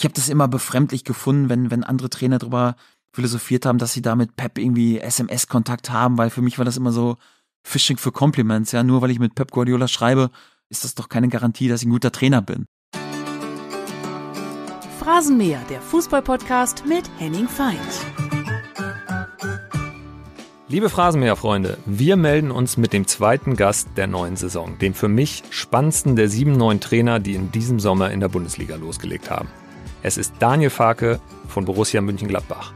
ich habe das immer befremdlich gefunden, wenn, wenn andere Trainer darüber philosophiert haben, dass sie da mit Pep irgendwie SMS-Kontakt haben, weil für mich war das immer so Fishing für Compliments, ja. Nur weil ich mit Pep Guardiola schreibe, ist das doch keine Garantie, dass ich ein guter Trainer bin. Phrasenmäher, der Fußballpodcast mit Henning Feind. Liebe Phrasenmäher-Freunde, wir melden uns mit dem zweiten Gast der neuen Saison, dem für mich spannendsten der sieben neuen Trainer, die in diesem Sommer in der Bundesliga losgelegt haben. Es ist Daniel Farke von Borussia Mönchengladbach.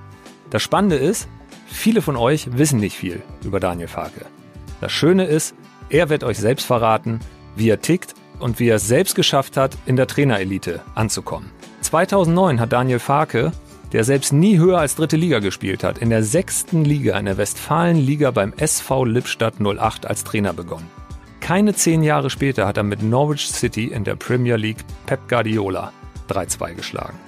Das Spannende ist, viele von euch wissen nicht viel über Daniel Farke. Das Schöne ist, er wird euch selbst verraten, wie er tickt und wie er es selbst geschafft hat, in der Trainerelite anzukommen. 2009 hat Daniel Farke, der selbst nie höher als dritte Liga gespielt hat, in der sechsten Liga in der Westfalenliga beim SV Lippstadt 08 als Trainer begonnen. Keine zehn Jahre später hat er mit Norwich City in der Premier League Pep Guardiola 3-2 geschlagen.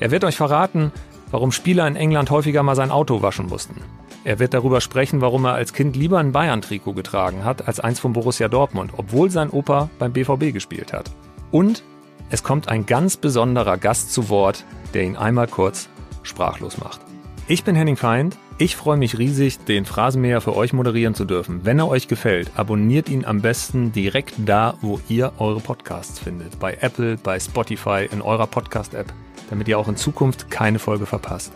Er wird euch verraten, warum Spieler in England häufiger mal sein Auto waschen mussten. Er wird darüber sprechen, warum er als Kind lieber ein Bayern-Trikot getragen hat als eins von Borussia Dortmund, obwohl sein Opa beim BVB gespielt hat. Und es kommt ein ganz besonderer Gast zu Wort, der ihn einmal kurz sprachlos macht. Ich bin Henning Feind. Ich freue mich riesig, den Phrasenmäher für euch moderieren zu dürfen. Wenn er euch gefällt, abonniert ihn am besten direkt da, wo ihr eure Podcasts findet. Bei Apple, bei Spotify, in eurer Podcast-App, damit ihr auch in Zukunft keine Folge verpasst.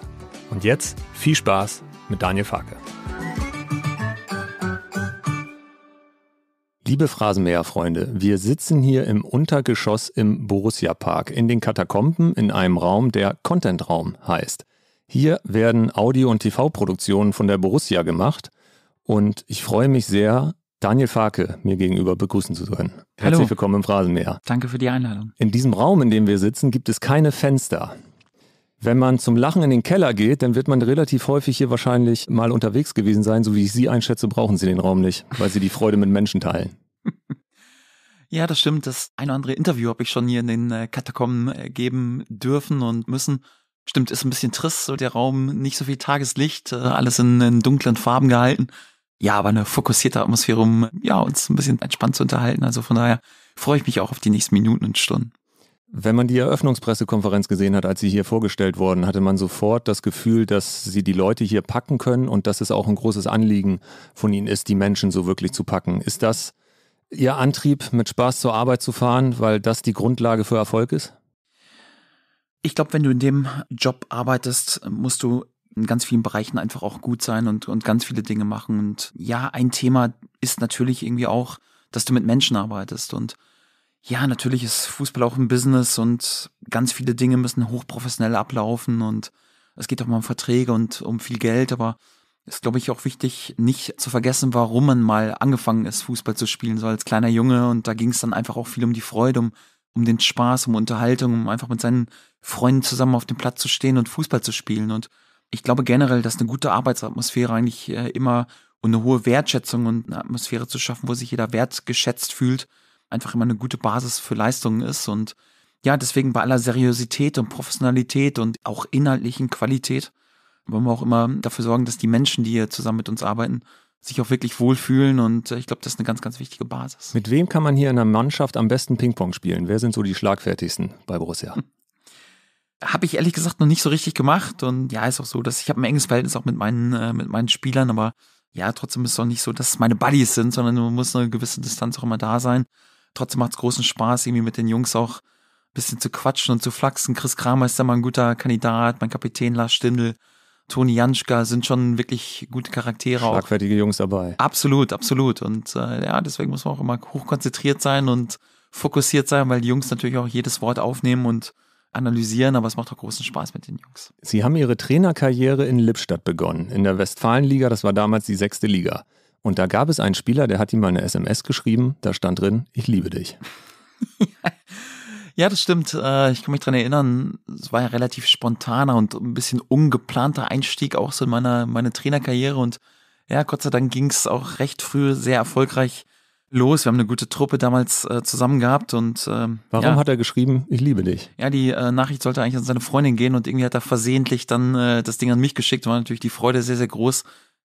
Und jetzt viel Spaß mit Daniel Farke. Liebe Phrasenmäher-Freunde, wir sitzen hier im Untergeschoss im Borussia Park in den Katakomben in einem Raum, der Content-Raum heißt. Hier werden Audio- und TV-Produktionen von der Borussia gemacht und ich freue mich sehr, Daniel Farke mir gegenüber begrüßen zu können. Herzlich Hallo. willkommen im Phrasenmeer. Danke für die Einladung. In diesem Raum, in dem wir sitzen, gibt es keine Fenster. Wenn man zum Lachen in den Keller geht, dann wird man relativ häufig hier wahrscheinlich mal unterwegs gewesen sein. So wie ich Sie einschätze, brauchen Sie den Raum nicht, weil Sie die Freude mit Menschen teilen. Ja, das stimmt. Das ein oder andere Interview habe ich schon hier in den äh, Katakomben äh, geben dürfen und müssen. Stimmt, ist ein bisschen trist, so der Raum, nicht so viel Tageslicht, äh, alles in, in dunklen Farben gehalten. Ja, aber eine fokussierte Atmosphäre, um ja, uns ein bisschen entspannt zu unterhalten. Also von daher freue ich mich auch auf die nächsten Minuten und Stunden. Wenn man die Eröffnungspressekonferenz gesehen hat, als sie hier vorgestellt wurden, hatte man sofort das Gefühl, dass sie die Leute hier packen können und dass es auch ein großes Anliegen von ihnen ist, die Menschen so wirklich zu packen. Ist das Ihr Antrieb, mit Spaß zur Arbeit zu fahren, weil das die Grundlage für Erfolg ist? Ich glaube, wenn du in dem Job arbeitest, musst du in ganz vielen Bereichen einfach auch gut sein und, und ganz viele Dinge machen. Und ja, ein Thema ist natürlich irgendwie auch, dass du mit Menschen arbeitest. Und ja, natürlich ist Fußball auch ein Business und ganz viele Dinge müssen hochprofessionell ablaufen und es geht auch mal um Verträge und um viel Geld, aber es ist, glaube ich, auch wichtig, nicht zu vergessen, warum man mal angefangen ist, Fußball zu spielen, so als kleiner Junge. Und da ging es dann einfach auch viel um die Freude, um, um den Spaß, um Unterhaltung, um einfach mit seinen Freunden zusammen auf dem Platz zu stehen und Fußball zu spielen. Und ich glaube generell, dass eine gute Arbeitsatmosphäre eigentlich äh, immer und eine hohe Wertschätzung und eine Atmosphäre zu schaffen, wo sich jeder wertgeschätzt fühlt, einfach immer eine gute Basis für Leistungen ist. Und ja, deswegen bei aller Seriosität und Professionalität und auch inhaltlichen Qualität wollen wir auch immer dafür sorgen, dass die Menschen, die hier zusammen mit uns arbeiten, sich auch wirklich wohlfühlen und äh, ich glaube, das ist eine ganz, ganz wichtige Basis. Mit wem kann man hier in der Mannschaft am besten Ping-Pong spielen? Wer sind so die Schlagfertigsten bei Borussia? habe ich ehrlich gesagt noch nicht so richtig gemacht und ja, ist auch so, dass ich habe ein enges Verhältnis auch mit meinen äh, mit meinen Spielern, aber ja, trotzdem ist es auch nicht so, dass es meine Buddies sind, sondern man muss eine gewisse Distanz auch immer da sein. Trotzdem macht es großen Spaß, irgendwie mit den Jungs auch ein bisschen zu quatschen und zu flachsen. Chris Kramer ist da mal ein guter Kandidat, mein Kapitän Lars Stindl, Toni Janschka sind schon wirklich gute Charaktere. Schlagfertige auch. Jungs dabei. Absolut, absolut. Und äh, ja, deswegen muss man auch immer hochkonzentriert sein und fokussiert sein, weil die Jungs natürlich auch jedes Wort aufnehmen und analysieren, aber es macht auch großen Spaß mit den Jungs. Sie haben Ihre Trainerkarriere in Lippstadt begonnen, in der Westfalenliga, das war damals die sechste Liga. Und da gab es einen Spieler, der hat ihm mal eine SMS geschrieben, da stand drin, ich liebe dich. ja, das stimmt. Äh, ich kann mich dran erinnern, es war ja relativ spontaner und ein bisschen ungeplanter Einstieg auch so in meine, meine Trainerkarriere. Und ja, Gott sei Dank ging es auch recht früh sehr erfolgreich los. Wir haben eine gute Truppe damals äh, zusammen gehabt und ähm, Warum ja. hat er geschrieben, ich liebe dich? Ja, die äh, Nachricht sollte eigentlich an seine Freundin gehen und irgendwie hat er versehentlich dann äh, das Ding an mich geschickt. War natürlich die Freude sehr, sehr groß,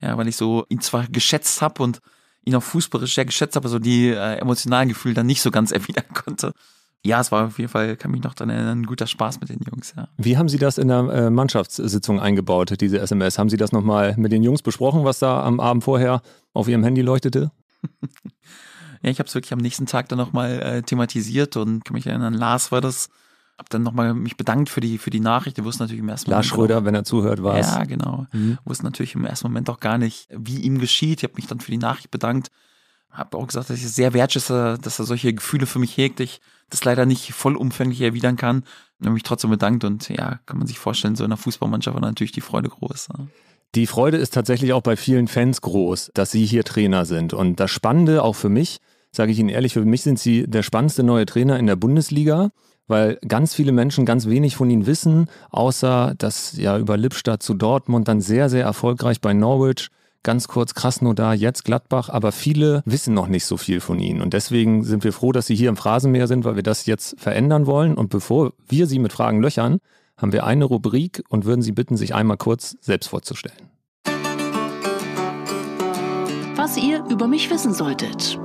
ja, weil ich so ihn zwar geschätzt habe und ihn auch fußballisch sehr geschätzt habe, aber so die äh, emotionalen Gefühle dann nicht so ganz erwidern konnte. Ja, es war auf jeden Fall, kann mich noch daran erinnern, ein guter Spaß mit den Jungs, ja. Wie haben Sie das in der äh, Mannschaftssitzung eingebaut, diese SMS? Haben Sie das nochmal mit den Jungs besprochen, was da am Abend vorher auf Ihrem Handy leuchtete? Ja, ich habe es wirklich am nächsten Tag dann nochmal äh, thematisiert und kann mich erinnern, Lars war das, habe dann nochmal mich bedankt für die, für die Nachricht. Wir wussten natürlich im ersten Lars Moment. Lars Schröder, auch, wenn er zuhört, war es. Ja, genau. Mhm. Wusste natürlich im ersten Moment auch gar nicht, wie ihm geschieht. Ich habe mich dann für die Nachricht bedankt. Habe auch gesagt, dass ich es sehr wertschätze, dass er solche Gefühle für mich hegt. Ich das leider nicht vollumfänglich erwidern kann. Ich habe mich trotzdem bedankt und ja, kann man sich vorstellen, so in einer Fußballmannschaft war natürlich die Freude groß. Ja. Die Freude ist tatsächlich auch bei vielen Fans groß, dass Sie hier Trainer sind. Und das Spannende auch für mich, sage ich Ihnen ehrlich, für mich sind Sie der spannendste neue Trainer in der Bundesliga weil ganz viele Menschen ganz wenig von ihnen wissen, außer dass ja über Lippstadt zu Dortmund dann sehr, sehr erfolgreich bei Norwich, ganz kurz krass nur da, jetzt Gladbach, aber viele wissen noch nicht so viel von ihnen. Und deswegen sind wir froh, dass sie hier im Phrasenmeer sind, weil wir das jetzt verändern wollen. Und bevor wir sie mit Fragen löchern, haben wir eine Rubrik und würden Sie bitten, sich einmal kurz selbst vorzustellen. Was ihr über mich wissen solltet.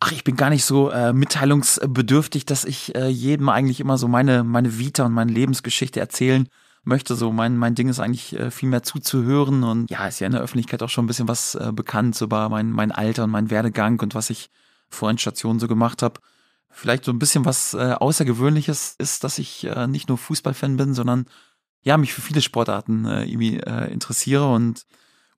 ach, ich bin gar nicht so äh, mitteilungsbedürftig, dass ich äh, jedem eigentlich immer so meine, meine Vita und meine Lebensgeschichte erzählen möchte. So mein, mein Ding ist eigentlich äh, viel mehr zuzuhören und ja, ist ja in der Öffentlichkeit auch schon ein bisschen was äh, bekannt über mein, mein Alter und mein Werdegang und was ich vorhin Stationen so gemacht habe. Vielleicht so ein bisschen was äh, Außergewöhnliches ist, dass ich äh, nicht nur Fußballfan bin, sondern ja, mich für viele Sportarten äh, irgendwie äh, interessiere und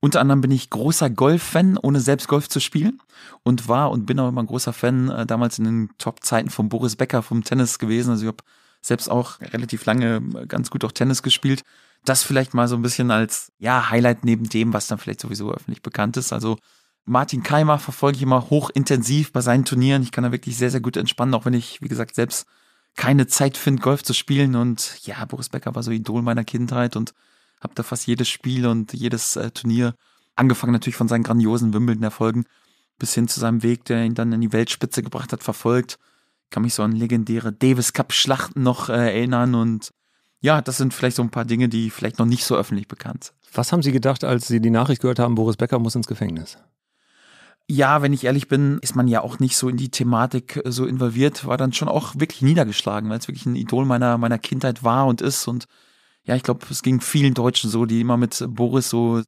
unter anderem bin ich großer Golf-Fan, ohne selbst Golf zu spielen. Und war und bin auch immer ein großer Fan äh, damals in den Top-Zeiten von Boris Becker vom Tennis gewesen. Also ich habe selbst auch relativ lange äh, ganz gut auch Tennis gespielt. Das vielleicht mal so ein bisschen als ja, Highlight neben dem, was dann vielleicht sowieso öffentlich bekannt ist. Also Martin Keimer verfolge ich immer hochintensiv bei seinen Turnieren. Ich kann da wirklich sehr, sehr gut entspannen, auch wenn ich, wie gesagt, selbst keine Zeit finde, Golf zu spielen. Und ja, Boris Becker war so Idol meiner Kindheit und habe da fast jedes Spiel und jedes äh, Turnier, angefangen natürlich von seinen grandiosen Wimbledon-Erfolgen bis hin zu seinem Weg, der ihn dann in die Weltspitze gebracht hat, verfolgt. kann mich so an legendäre Davis Cup-Schlachten noch äh, erinnern und ja, das sind vielleicht so ein paar Dinge, die vielleicht noch nicht so öffentlich bekannt sind. Was haben Sie gedacht, als Sie die Nachricht gehört haben, Boris Becker muss ins Gefängnis? Ja, wenn ich ehrlich bin, ist man ja auch nicht so in die Thematik äh, so involviert, war dann schon auch wirklich niedergeschlagen, weil es wirklich ein Idol meiner, meiner Kindheit war und ist und ja, ich glaube, es ging vielen Deutschen so, die immer mit Boris so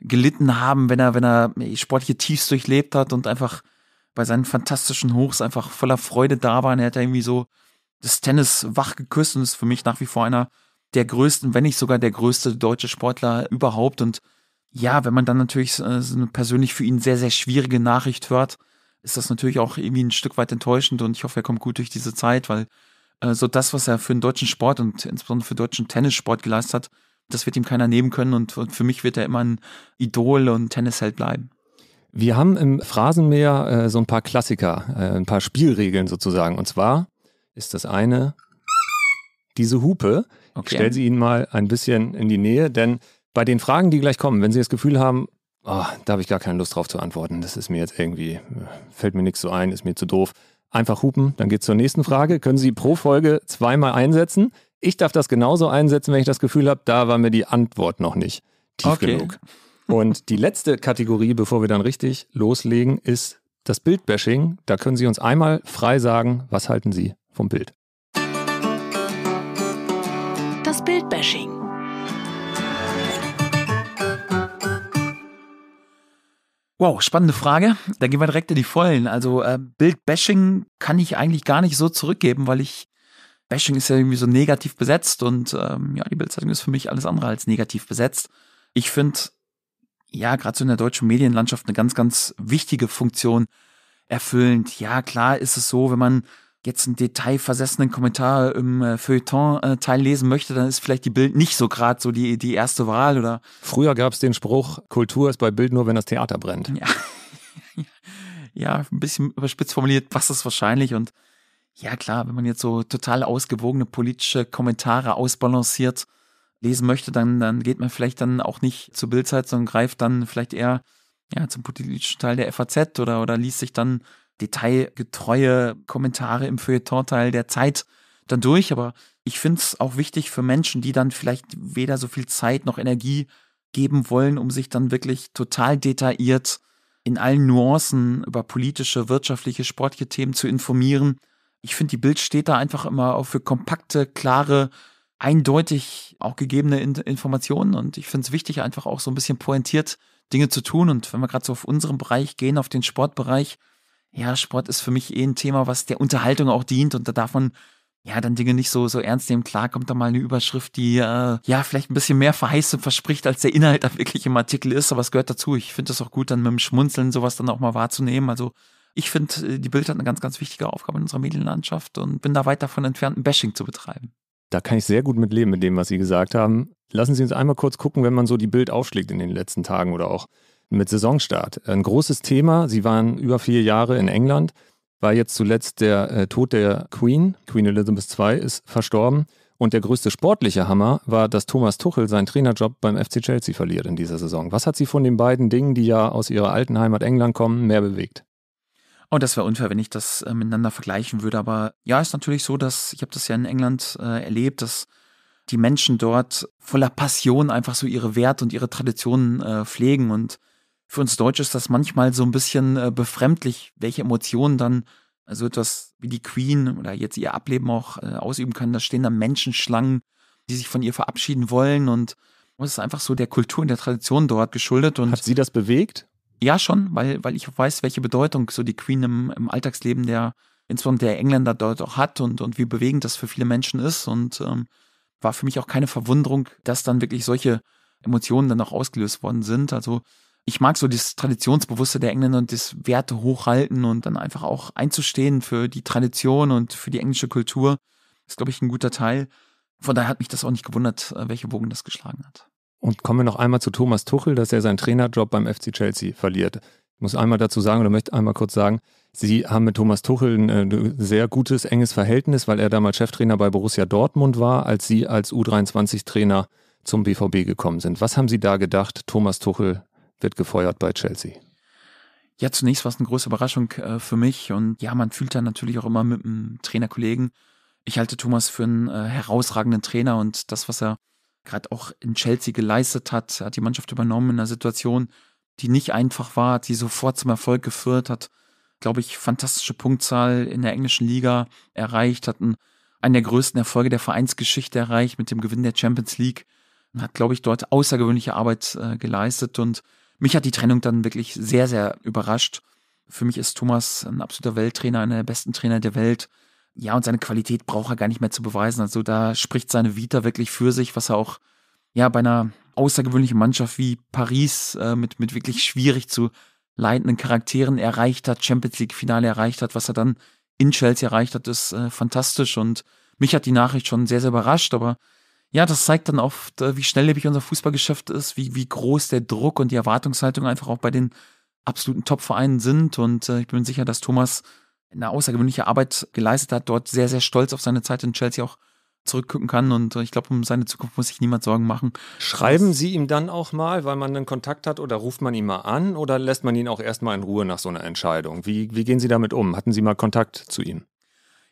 gelitten haben, wenn er, wenn er sportliche Tiefs durchlebt hat und einfach bei seinen fantastischen Hochs einfach voller Freude da war. Und er hat ja irgendwie so das Tennis wach geküsst und ist für mich nach wie vor einer der größten, wenn nicht sogar der größte deutsche Sportler überhaupt. Und ja, wenn man dann natürlich äh, so eine persönlich für ihn sehr, sehr schwierige Nachricht hört, ist das natürlich auch irgendwie ein Stück weit enttäuschend und ich hoffe, er kommt gut durch diese Zeit, weil äh, so das, was er für den deutschen Sport und insbesondere für den deutschen Tennissport geleistet hat, das wird ihm keiner nehmen können und, und für mich wird er immer ein Idol und Tennisheld bleiben. Wir haben im Phrasenmäher äh, so ein paar Klassiker, äh, ein paar Spielregeln sozusagen. Und zwar ist das eine diese Hupe. Okay. Ich stelle sie Ihnen mal ein bisschen in die Nähe, denn bei den Fragen, die gleich kommen, wenn Sie das Gefühl haben, oh, da habe ich gar keine Lust drauf zu antworten, das ist mir jetzt irgendwie, äh, fällt mir nichts so ein, ist mir zu doof, Einfach hupen, dann geht's zur nächsten Frage. Können Sie pro Folge zweimal einsetzen? Ich darf das genauso einsetzen, wenn ich das Gefühl habe, da war mir die Antwort noch nicht tief okay. genug. Und die letzte Kategorie, bevor wir dann richtig loslegen, ist das Bildbashing. Da können Sie uns einmal frei sagen, was halten Sie vom Bild? Das Bildbashing. Wow, spannende Frage. Da gehen wir direkt in die Vollen. Also äh, Bildbashing kann ich eigentlich gar nicht so zurückgeben, weil ich Bashing ist ja irgendwie so negativ besetzt und ähm, ja, die Bildzeitung ist für mich alles andere als negativ besetzt. Ich finde, ja, gerade so in der deutschen Medienlandschaft eine ganz, ganz wichtige Funktion erfüllend. Ja, klar ist es so, wenn man jetzt einen detailversessenen Kommentar im äh, Feuilleton-Teil äh, lesen möchte, dann ist vielleicht die Bild nicht so gerade so die, die erste Wahl oder. Früher gab es den Spruch, Kultur ist bei Bild nur, wenn das Theater brennt. Ja. ja, ein bisschen überspitzt formuliert, was ist wahrscheinlich und ja klar, wenn man jetzt so total ausgewogene politische Kommentare ausbalanciert lesen möchte, dann, dann geht man vielleicht dann auch nicht zur Bildzeit, sondern greift dann vielleicht eher ja, zum politischen Teil der FAZ oder, oder liest sich dann detailgetreue Kommentare im Feuilleton-Teil der Zeit dann durch. Aber ich finde es auch wichtig für Menschen, die dann vielleicht weder so viel Zeit noch Energie geben wollen, um sich dann wirklich total detailliert in allen Nuancen über politische, wirtschaftliche, sportliche Themen zu informieren. Ich finde, die Bild steht da einfach immer auch für kompakte, klare, eindeutig auch gegebene in Informationen. Und ich finde es wichtig, einfach auch so ein bisschen pointiert Dinge zu tun. Und wenn wir gerade so auf unserem Bereich gehen, auf den Sportbereich, ja, Sport ist für mich eh ein Thema, was der Unterhaltung auch dient und da darf man ja, dann Dinge nicht so, so ernst nehmen. Klar kommt da mal eine Überschrift, die äh, ja vielleicht ein bisschen mehr verheißt und verspricht, als der Inhalt da wirklich im Artikel ist, aber es gehört dazu. Ich finde das auch gut, dann mit dem Schmunzeln sowas dann auch mal wahrzunehmen. Also ich finde, äh, die Bild hat eine ganz, ganz wichtige Aufgabe in unserer Medienlandschaft und bin da weit davon entfernt, ein Bashing zu betreiben. Da kann ich sehr gut mit leben, mit dem, was Sie gesagt haben. Lassen Sie uns einmal kurz gucken, wenn man so die Bild aufschlägt in den letzten Tagen oder auch mit Saisonstart. Ein großes Thema. Sie waren über vier Jahre in England, war jetzt zuletzt der äh, Tod der Queen. Queen Elizabeth II ist verstorben. Und der größte sportliche Hammer war, dass Thomas Tuchel seinen Trainerjob beim FC Chelsea verliert in dieser Saison. Was hat sie von den beiden Dingen, die ja aus ihrer alten Heimat England kommen, mehr bewegt? Oh, das wäre unfair, wenn ich das äh, miteinander vergleichen würde. Aber ja, ist natürlich so, dass ich habe das ja in England äh, erlebt, dass die Menschen dort voller Passion einfach so ihre Werte und ihre Traditionen äh, pflegen und für uns Deutsche ist das manchmal so ein bisschen äh, befremdlich, welche Emotionen dann so also etwas wie die Queen oder jetzt ihr Ableben auch äh, ausüben können. Da stehen dann Menschenschlangen, die sich von ihr verabschieden wollen und es ist einfach so der Kultur und der Tradition dort geschuldet. Und Hat sie das bewegt? Ja, schon, weil, weil ich weiß, welche Bedeutung so die Queen im, im Alltagsleben der, insbesondere der Engländer dort auch hat und, und wie bewegend das für viele Menschen ist. Und ähm, war für mich auch keine Verwunderung, dass dann wirklich solche Emotionen dann auch ausgelöst worden sind. Also ich mag so das Traditionsbewusste der Engländer und das Werte hochhalten und dann einfach auch einzustehen für die Tradition und für die englische Kultur. Ist, glaube ich, ein guter Teil. Von daher hat mich das auch nicht gewundert, äh, welche Bogen das geschlagen hat. Und kommen wir noch einmal zu Thomas Tuchel, dass er seinen Trainerjob beim FC Chelsea verliert. Ich muss einmal dazu sagen oder möchte einmal kurz sagen, Sie haben mit Thomas Tuchel ein äh, sehr gutes, enges Verhältnis, weil er damals Cheftrainer bei Borussia Dortmund war, als Sie als U23-Trainer zum BVB gekommen sind. Was haben Sie da gedacht, Thomas Tuchel wird gefeuert bei Chelsea. Ja, zunächst war es eine große Überraschung äh, für mich und ja, man fühlt dann natürlich auch immer mit einem Trainerkollegen. Ich halte Thomas für einen äh, herausragenden Trainer und das, was er gerade auch in Chelsea geleistet hat, hat die Mannschaft übernommen in einer Situation, die nicht einfach war, die sofort zum Erfolg geführt hat, glaube ich, fantastische Punktzahl in der englischen Liga erreicht, hat einen, einen der größten Erfolge der Vereinsgeschichte erreicht mit dem Gewinn der Champions League und hat, glaube ich, dort außergewöhnliche Arbeit äh, geleistet und mich hat die Trennung dann wirklich sehr, sehr überrascht. Für mich ist Thomas ein absoluter Welttrainer, einer der besten Trainer der Welt. Ja, und seine Qualität braucht er gar nicht mehr zu beweisen. Also da spricht seine Vita wirklich für sich, was er auch ja bei einer außergewöhnlichen Mannschaft wie Paris äh, mit, mit wirklich schwierig zu leitenden Charakteren erreicht hat, Champions League-Finale erreicht hat, was er dann in Chelsea erreicht hat, ist äh, fantastisch. Und mich hat die Nachricht schon sehr, sehr überrascht, aber ja, das zeigt dann oft, äh, wie schnelllebig unser Fußballgeschäft ist, wie, wie groß der Druck und die Erwartungshaltung einfach auch bei den absoluten Top-Vereinen sind. Und äh, ich bin sicher, dass Thomas eine außergewöhnliche Arbeit geleistet hat, dort sehr, sehr stolz auf seine Zeit in Chelsea auch zurückgucken kann. Und äh, ich glaube, um seine Zukunft muss sich niemand Sorgen machen. Schreiben Sie ihm dann auch mal, weil man einen Kontakt hat, oder ruft man ihn mal an oder lässt man ihn auch erstmal in Ruhe nach so einer Entscheidung? Wie, wie gehen Sie damit um? Hatten Sie mal Kontakt zu ihm?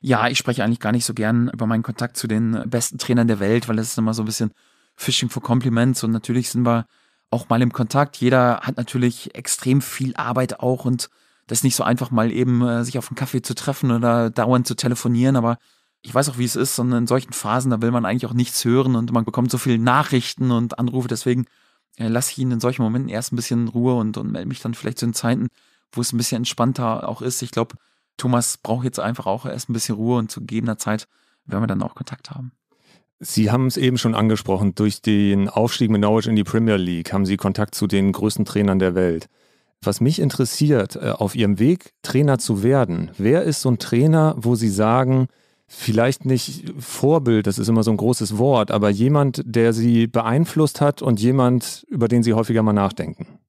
Ja, ich spreche eigentlich gar nicht so gern über meinen Kontakt zu den besten Trainern der Welt, weil das ist immer so ein bisschen Fishing for Compliments und natürlich sind wir auch mal im Kontakt. Jeder hat natürlich extrem viel Arbeit auch und das ist nicht so einfach mal eben äh, sich auf einen Kaffee zu treffen oder dauernd zu telefonieren, aber ich weiß auch, wie es ist und in solchen Phasen, da will man eigentlich auch nichts hören und man bekommt so viele Nachrichten und Anrufe, deswegen äh, lasse ich ihn in solchen Momenten erst ein bisschen Ruhe und, und melde mich dann vielleicht zu den Zeiten, wo es ein bisschen entspannter auch ist. Ich glaube, Thomas braucht jetzt einfach auch erst ein bisschen Ruhe und zu gegebener Zeit werden wir dann auch Kontakt haben. Sie haben es eben schon angesprochen, durch den Aufstieg mit Norwich in die Premier League haben Sie Kontakt zu den größten Trainern der Welt. Was mich interessiert, äh, auf Ihrem Weg Trainer zu werden, wer ist so ein Trainer, wo Sie sagen, vielleicht nicht Vorbild, das ist immer so ein großes Wort, aber jemand, der Sie beeinflusst hat und jemand, über den Sie häufiger mal nachdenken?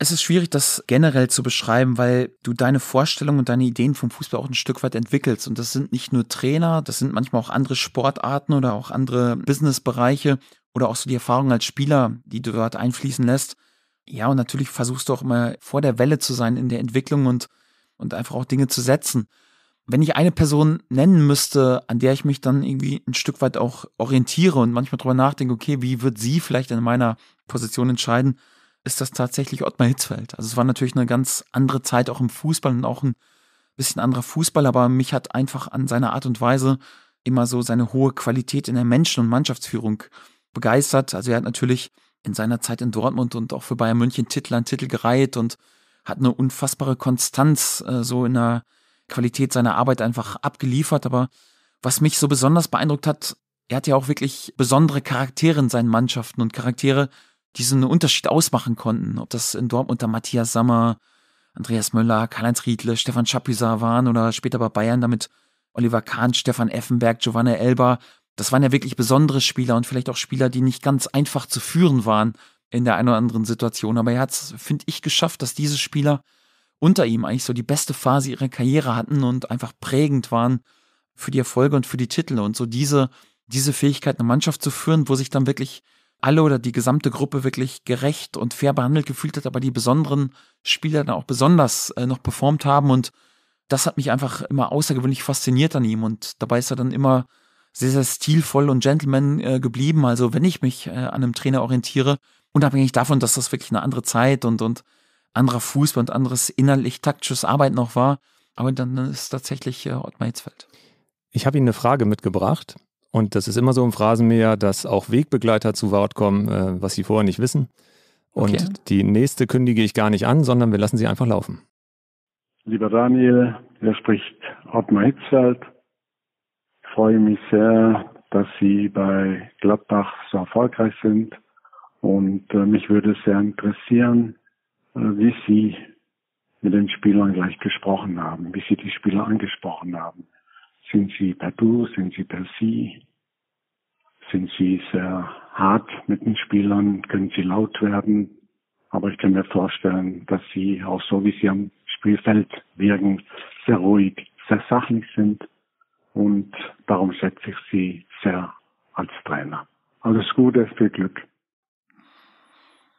Es ist schwierig, das generell zu beschreiben, weil du deine Vorstellungen und deine Ideen vom Fußball auch ein Stück weit entwickelst. Und das sind nicht nur Trainer, das sind manchmal auch andere Sportarten oder auch andere Businessbereiche oder auch so die Erfahrungen als Spieler, die du dort einfließen lässt. Ja, und natürlich versuchst du auch immer vor der Welle zu sein in der Entwicklung und, und einfach auch Dinge zu setzen. Wenn ich eine Person nennen müsste, an der ich mich dann irgendwie ein Stück weit auch orientiere und manchmal drüber nachdenke, okay, wie wird sie vielleicht in meiner Position entscheiden, ist das tatsächlich Ottmar Hitzfeld. Also es war natürlich eine ganz andere Zeit auch im Fußball und auch ein bisschen anderer Fußball, aber mich hat einfach an seiner Art und Weise immer so seine hohe Qualität in der Menschen- und Mannschaftsführung begeistert. Also er hat natürlich in seiner Zeit in Dortmund und auch für Bayern München Titel an Titel gereiht und hat eine unfassbare Konstanz äh, so in der Qualität seiner Arbeit einfach abgeliefert. Aber was mich so besonders beeindruckt hat, er hat ja auch wirklich besondere Charaktere in seinen Mannschaften und Charaktere, die so einen Unterschied ausmachen konnten. Ob das in Dortmund unter Matthias Sammer, Andreas Müller, Karl-Heinz Riedle, Stefan Chapuisat waren oder später bei Bayern damit Oliver Kahn, Stefan Effenberg, Giovanna Elber. Das waren ja wirklich besondere Spieler und vielleicht auch Spieler, die nicht ganz einfach zu führen waren in der einen oder anderen Situation. Aber er hat es, finde ich, geschafft, dass diese Spieler unter ihm eigentlich so die beste Phase ihrer Karriere hatten und einfach prägend waren für die Erfolge und für die Titel. Und so diese, diese Fähigkeit, eine Mannschaft zu führen, wo sich dann wirklich alle oder die gesamte Gruppe wirklich gerecht und fair behandelt gefühlt hat, aber die besonderen Spieler dann auch besonders äh, noch performt haben und das hat mich einfach immer außergewöhnlich fasziniert an ihm und dabei ist er dann immer sehr, sehr stilvoll und Gentleman äh, geblieben. Also wenn ich mich äh, an einem Trainer orientiere, unabhängig davon, dass das wirklich eine andere Zeit und, und anderer Fußball und anderes innerlich taktisches Arbeit noch war, aber dann ist tatsächlich äh, Ottmar Hitzfeld. Ich habe Ihnen eine Frage mitgebracht und das ist immer so im Phrasenmäher, dass auch Wegbegleiter zu Wort kommen, äh, was sie vorher nicht wissen. Und okay. die nächste kündige ich gar nicht an, sondern wir lassen sie einfach laufen. Lieber Daniel, hier spricht Ottmar Hitzfeld. Ich freue mich sehr, dass Sie bei Gladbach so erfolgreich sind. Und äh, mich würde sehr interessieren, äh, wie Sie mit den Spielern gleich gesprochen haben, wie Sie die Spieler angesprochen haben. Sind sie per Du? Sind sie per Sie? Sind sie sehr hart mit den Spielern? Können sie laut werden? Aber ich kann mir vorstellen, dass sie auch so, wie sie am Spielfeld wirken, sehr ruhig, sehr sachlich sind. Und darum schätze ich sie sehr als Trainer. Alles Gute, viel Glück.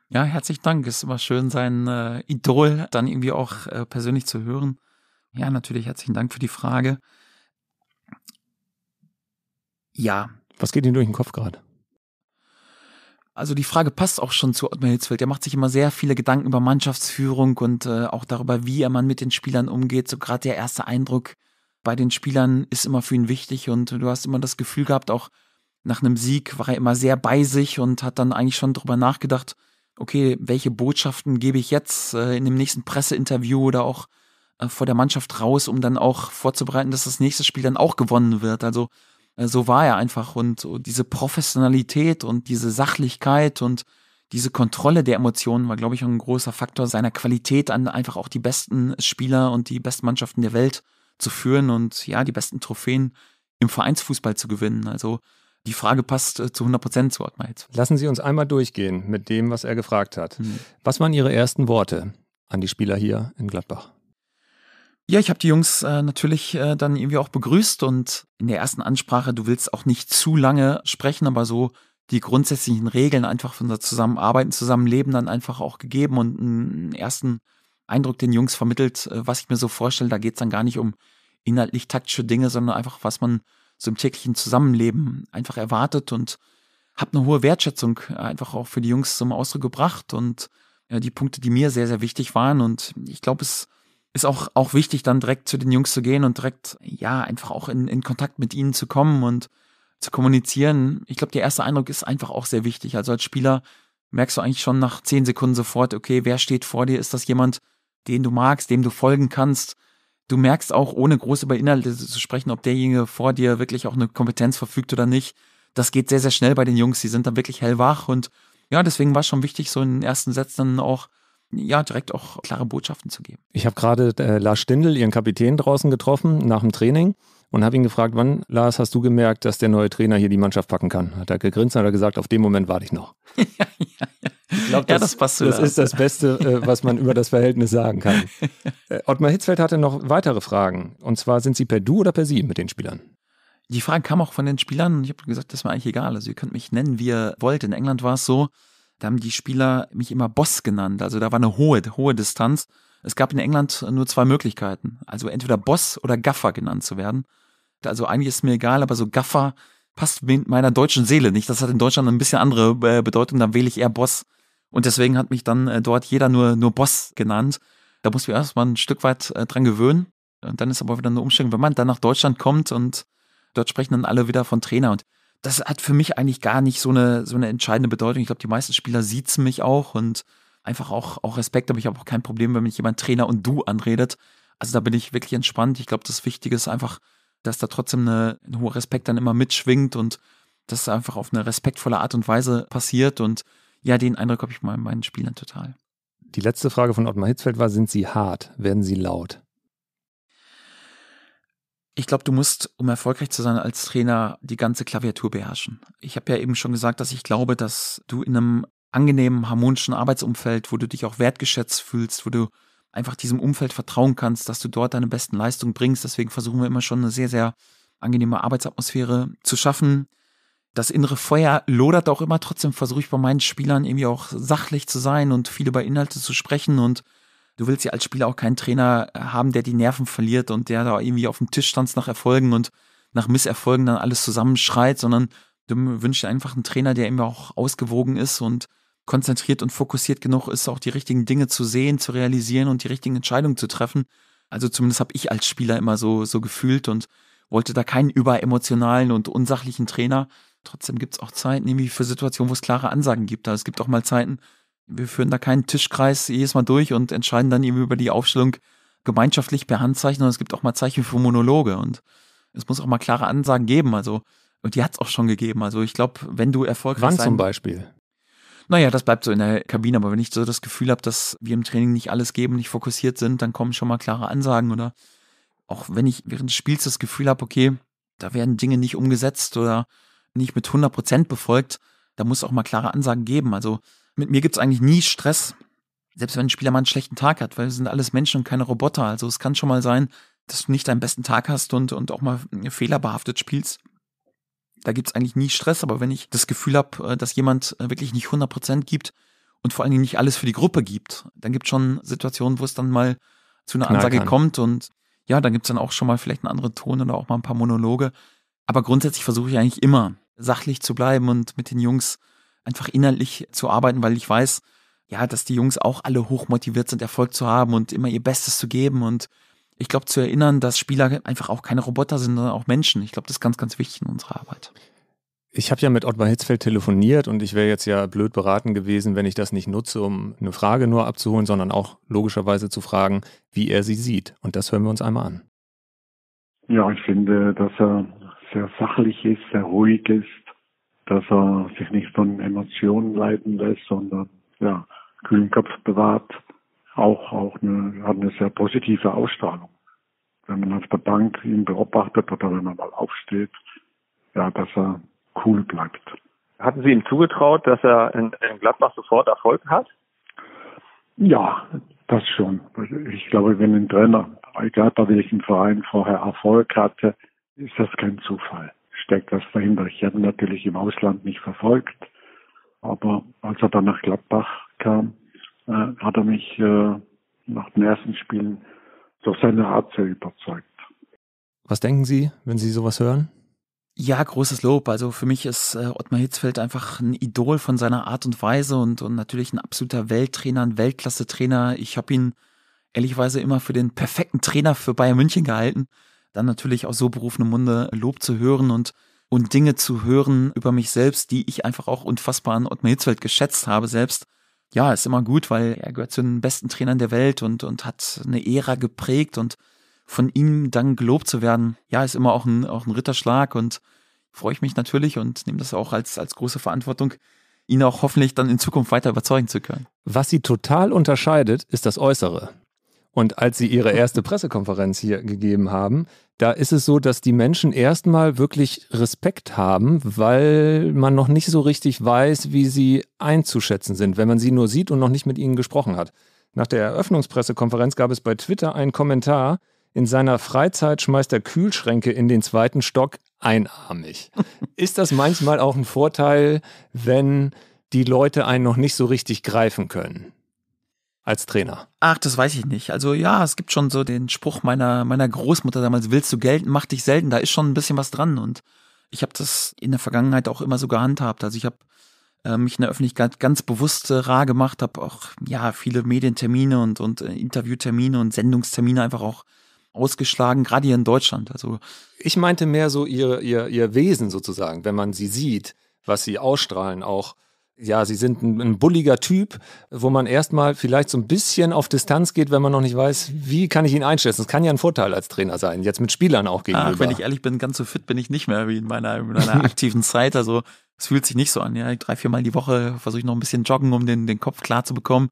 Ja, herzlichen Dank. Ist immer schön, sein äh, Idol dann irgendwie auch äh, persönlich zu hören. Ja, natürlich herzlichen Dank für die Frage. Ja. Was geht Ihnen durch den Kopf gerade? Also die Frage passt auch schon zu Ottmar Hitzfeld. Er macht sich immer sehr viele Gedanken über Mannschaftsführung und äh, auch darüber, wie er man mit den Spielern umgeht. So gerade der erste Eindruck bei den Spielern ist immer für ihn wichtig und du hast immer das Gefühl gehabt, auch nach einem Sieg war er immer sehr bei sich und hat dann eigentlich schon darüber nachgedacht, okay, welche Botschaften gebe ich jetzt äh, in dem nächsten Presseinterview oder auch äh, vor der Mannschaft raus, um dann auch vorzubereiten, dass das nächste Spiel dann auch gewonnen wird. Also äh, so war er einfach und diese Professionalität und diese Sachlichkeit und diese Kontrolle der Emotionen war, glaube ich, ein großer Faktor seiner Qualität an einfach auch die besten Spieler und die besten Mannschaften der Welt zu führen und ja, die besten Trophäen im Vereinsfußball zu gewinnen. Also die Frage passt äh, zu 100 Prozent zu Ottmar jetzt. Lassen Sie uns einmal durchgehen mit dem, was er gefragt hat. Mhm. Was waren Ihre ersten Worte an die Spieler hier in Gladbach? Ja, ich habe die Jungs äh, natürlich äh, dann irgendwie auch begrüßt und in der ersten Ansprache, du willst auch nicht zu lange sprechen, aber so die grundsätzlichen Regeln einfach von der Zusammenarbeiten, Zusammenleben dann einfach auch gegeben und einen ersten Eindruck den Jungs vermittelt, äh, was ich mir so vorstelle. Da geht es dann gar nicht um inhaltlich taktische Dinge, sondern einfach, was man so im täglichen Zusammenleben einfach erwartet und habe eine hohe Wertschätzung äh, einfach auch für die Jungs zum Ausdruck gebracht und äh, die Punkte, die mir sehr, sehr wichtig waren. Und ich glaube, es ist auch, auch wichtig, dann direkt zu den Jungs zu gehen und direkt, ja, einfach auch in, in Kontakt mit ihnen zu kommen und zu kommunizieren. Ich glaube, der erste Eindruck ist einfach auch sehr wichtig. Also als Spieler merkst du eigentlich schon nach zehn Sekunden sofort, okay, wer steht vor dir? Ist das jemand, den du magst, dem du folgen kannst? Du merkst auch, ohne groß über Inhalte zu sprechen, ob derjenige vor dir wirklich auch eine Kompetenz verfügt oder nicht. Das geht sehr, sehr schnell bei den Jungs. Die sind dann wirklich hellwach und ja, deswegen war es schon wichtig, so in den ersten Sätzen dann auch ja direkt auch klare Botschaften zu geben. Ich habe gerade äh, Lars Stindl, ihren Kapitän, draußen getroffen nach dem Training und habe ihn gefragt, wann, Lars, hast du gemerkt, dass der neue Trainer hier die Mannschaft packen kann? Hat er gegrinst und hat gesagt, auf den Moment warte ich noch. ja, Ich glaube, das, ja, das, passt das ist das Beste, äh, was man über das Verhältnis sagen kann. Äh, Ottmar Hitzfeld hatte noch weitere Fragen. Und zwar, sind sie per Du oder per Sie mit den Spielern? Die Frage kam auch von den Spielern. Ich habe gesagt, das war eigentlich egal. Also ihr könnt mich nennen, wie ihr wollt. In England war es so, da haben die Spieler mich immer Boss genannt. Also da war eine hohe, hohe Distanz. Es gab in England nur zwei Möglichkeiten. Also entweder Boss oder Gaffer genannt zu werden. Also eigentlich ist mir egal, aber so Gaffer passt mit meiner deutschen Seele nicht. Das hat in Deutschland ein bisschen andere äh, Bedeutung. Dann wähle ich eher Boss. Und deswegen hat mich dann äh, dort jeder nur, nur Boss genannt. Da muss ich erstmal ein Stück weit äh, dran gewöhnen. Und dann ist aber wieder eine Umstellung, wenn man dann nach Deutschland kommt und dort sprechen dann alle wieder von Trainer. Und das hat für mich eigentlich gar nicht so eine, so eine entscheidende Bedeutung. Ich glaube, die meisten Spieler sieht's mich auch und einfach auch, auch Respekt, aber ich habe auch kein Problem, wenn mich jemand Trainer und du anredet. Also da bin ich wirklich entspannt. Ich glaube, das Wichtige ist einfach, dass da trotzdem eine, ein hoher Respekt dann immer mitschwingt und das einfach auf eine respektvolle Art und Weise passiert. Und ja, den Eindruck habe ich mal in meinen Spielern total. Die letzte Frage von Ottmar Hitzfeld war, sind Sie hart? Werden Sie laut? Ich glaube, du musst, um erfolgreich zu sein als Trainer, die ganze Klaviatur beherrschen. Ich habe ja eben schon gesagt, dass ich glaube, dass du in einem angenehmen, harmonischen Arbeitsumfeld, wo du dich auch wertgeschätzt fühlst, wo du einfach diesem Umfeld vertrauen kannst, dass du dort deine besten Leistungen bringst. Deswegen versuchen wir immer schon eine sehr, sehr angenehme Arbeitsatmosphäre zu schaffen. Das innere Feuer lodert auch immer. Trotzdem versuche ich bei meinen Spielern irgendwie auch sachlich zu sein und viel über Inhalte zu sprechen und du willst ja als Spieler auch keinen Trainer äh, haben, der die Nerven verliert und der da irgendwie auf dem Tisch stand nach Erfolgen und nach Misserfolgen dann alles zusammenschreit, sondern du wünschst dir einfach einen Trainer, der immer auch ausgewogen ist und konzentriert und fokussiert genug ist, auch die richtigen Dinge zu sehen, zu realisieren und die richtigen Entscheidungen zu treffen. Also zumindest habe ich als Spieler immer so, so gefühlt und wollte da keinen überemotionalen und unsachlichen Trainer. Trotzdem gibt es auch Zeiten irgendwie für Situationen, wo es klare Ansagen gibt. Also es gibt auch mal Zeiten, wir führen da keinen Tischkreis jedes Mal durch und entscheiden dann eben über die Aufstellung gemeinschaftlich per Handzeichen, sondern es gibt auch mal Zeichen für Monologe und es muss auch mal klare Ansagen geben. Also, und die hat es auch schon gegeben. Also ich glaube, wenn du erfolgreich bist. Wann zum Beispiel? Naja, das bleibt so in der Kabine, aber wenn ich so das Gefühl habe, dass wir im Training nicht alles geben, nicht fokussiert sind, dann kommen schon mal klare Ansagen oder auch wenn ich während des Spiels das Gefühl habe, okay, da werden Dinge nicht umgesetzt oder nicht mit 100 Prozent befolgt, da muss es auch mal klare Ansagen geben. Also mit mir gibt es eigentlich nie Stress, selbst wenn ein Spieler mal einen schlechten Tag hat, weil wir sind alles Menschen und keine Roboter. Also es kann schon mal sein, dass du nicht deinen besten Tag hast und, und auch mal fehlerbehaftet spielst. Da gibt es eigentlich nie Stress, aber wenn ich das Gefühl habe, äh, dass jemand äh, wirklich nicht 100% gibt und vor allen Dingen nicht alles für die Gruppe gibt, dann gibt es schon Situationen, wo es dann mal zu einer Ansage kommt und ja, dann gibt es dann auch schon mal vielleicht einen anderen Ton oder auch mal ein paar Monologe. Aber grundsätzlich versuche ich eigentlich immer sachlich zu bleiben und mit den Jungs einfach inhaltlich zu arbeiten, weil ich weiß, ja, dass die Jungs auch alle hochmotiviert sind, Erfolg zu haben und immer ihr Bestes zu geben und ich glaube, zu erinnern, dass Spieler einfach auch keine Roboter sind, sondern auch Menschen. Ich glaube, das ist ganz, ganz wichtig in unserer Arbeit. Ich habe ja mit Ottmar Hitzfeld telefoniert und ich wäre jetzt ja blöd beraten gewesen, wenn ich das nicht nutze, um eine Frage nur abzuholen, sondern auch logischerweise zu fragen, wie er sie sieht. Und das hören wir uns einmal an. Ja, ich finde, dass er sehr sachlich ist, sehr ruhig ist, dass er sich nicht von Emotionen leiten lässt, sondern ja, kühlen Kopf bewahrt, auch, auch eine, hat eine sehr positive Ausstrahlung. Wenn man auf der Bank ihn beobachtet oder wenn man mal aufsteht, ja, dass er cool bleibt. Hatten Sie ihm zugetraut, dass er in, in Gladbach sofort Erfolg hat? Ja, das schon. Ich glaube, wenn ein Trainer, egal bei welchem Verein vorher Erfolg hatte, ist das kein Zufall steckt, das verhindere ich. Ich habe ihn natürlich im Ausland nicht verfolgt, aber als er dann nach Gladbach kam, äh, hat er mich äh, nach den ersten Spielen durch seine Art sehr überzeugt. Was denken Sie, wenn Sie sowas hören? Ja, großes Lob. Also für mich ist äh, Ottmar Hitzfeld einfach ein Idol von seiner Art und Weise und, und natürlich ein absoluter Welttrainer, ein Weltklasse-Trainer. Ich habe ihn ehrlicherweise immer für den perfekten Trainer für Bayern München gehalten dann natürlich aus so berufenem Munde Lob zu hören und und Dinge zu hören über mich selbst, die ich einfach auch unfassbar an Ottmar Hitzfeld geschätzt habe selbst. Ja, ist immer gut, weil er gehört zu den besten Trainern der Welt und, und hat eine Ära geprägt und von ihm dann gelobt zu werden, ja, ist immer auch ein, auch ein Ritterschlag und freue ich mich natürlich und nehme das auch als, als große Verantwortung, ihn auch hoffentlich dann in Zukunft weiter überzeugen zu können. Was sie total unterscheidet, ist das Äußere. Und als sie ihre erste Pressekonferenz hier gegeben haben, da ist es so, dass die Menschen erstmal wirklich Respekt haben, weil man noch nicht so richtig weiß, wie sie einzuschätzen sind, wenn man sie nur sieht und noch nicht mit ihnen gesprochen hat. Nach der Eröffnungspressekonferenz gab es bei Twitter einen Kommentar, in seiner Freizeit schmeißt er Kühlschränke in den zweiten Stock einarmig. Ist das manchmal auch ein Vorteil, wenn die Leute einen noch nicht so richtig greifen können? als Trainer? Ach, das weiß ich nicht. Also ja, es gibt schon so den Spruch meiner, meiner Großmutter damals, willst du gelten, mach dich selten. Da ist schon ein bisschen was dran. Und ich habe das in der Vergangenheit auch immer so gehandhabt. Also ich habe äh, mich in der Öffentlichkeit ganz bewusst äh, rar gemacht, habe auch ja viele Medientermine und, und äh, Interviewtermine und Sendungstermine einfach auch ausgeschlagen, gerade hier in Deutschland. Also ich meinte mehr so ihr, ihr, ihr Wesen sozusagen, wenn man sie sieht, was sie ausstrahlen auch ja, sie sind ein, ein bulliger Typ, wo man erstmal vielleicht so ein bisschen auf Distanz geht, wenn man noch nicht weiß, wie kann ich ihn einschätzen. Das kann ja ein Vorteil als Trainer sein, jetzt mit Spielern auch gegenüber. Ach, wenn ich ehrlich bin, ganz so fit bin ich nicht mehr wie in meiner, in meiner aktiven Zeit. Also es fühlt sich nicht so an. Ja, drei, viermal die Woche versuche ich noch ein bisschen joggen, um den, den Kopf klar zu bekommen.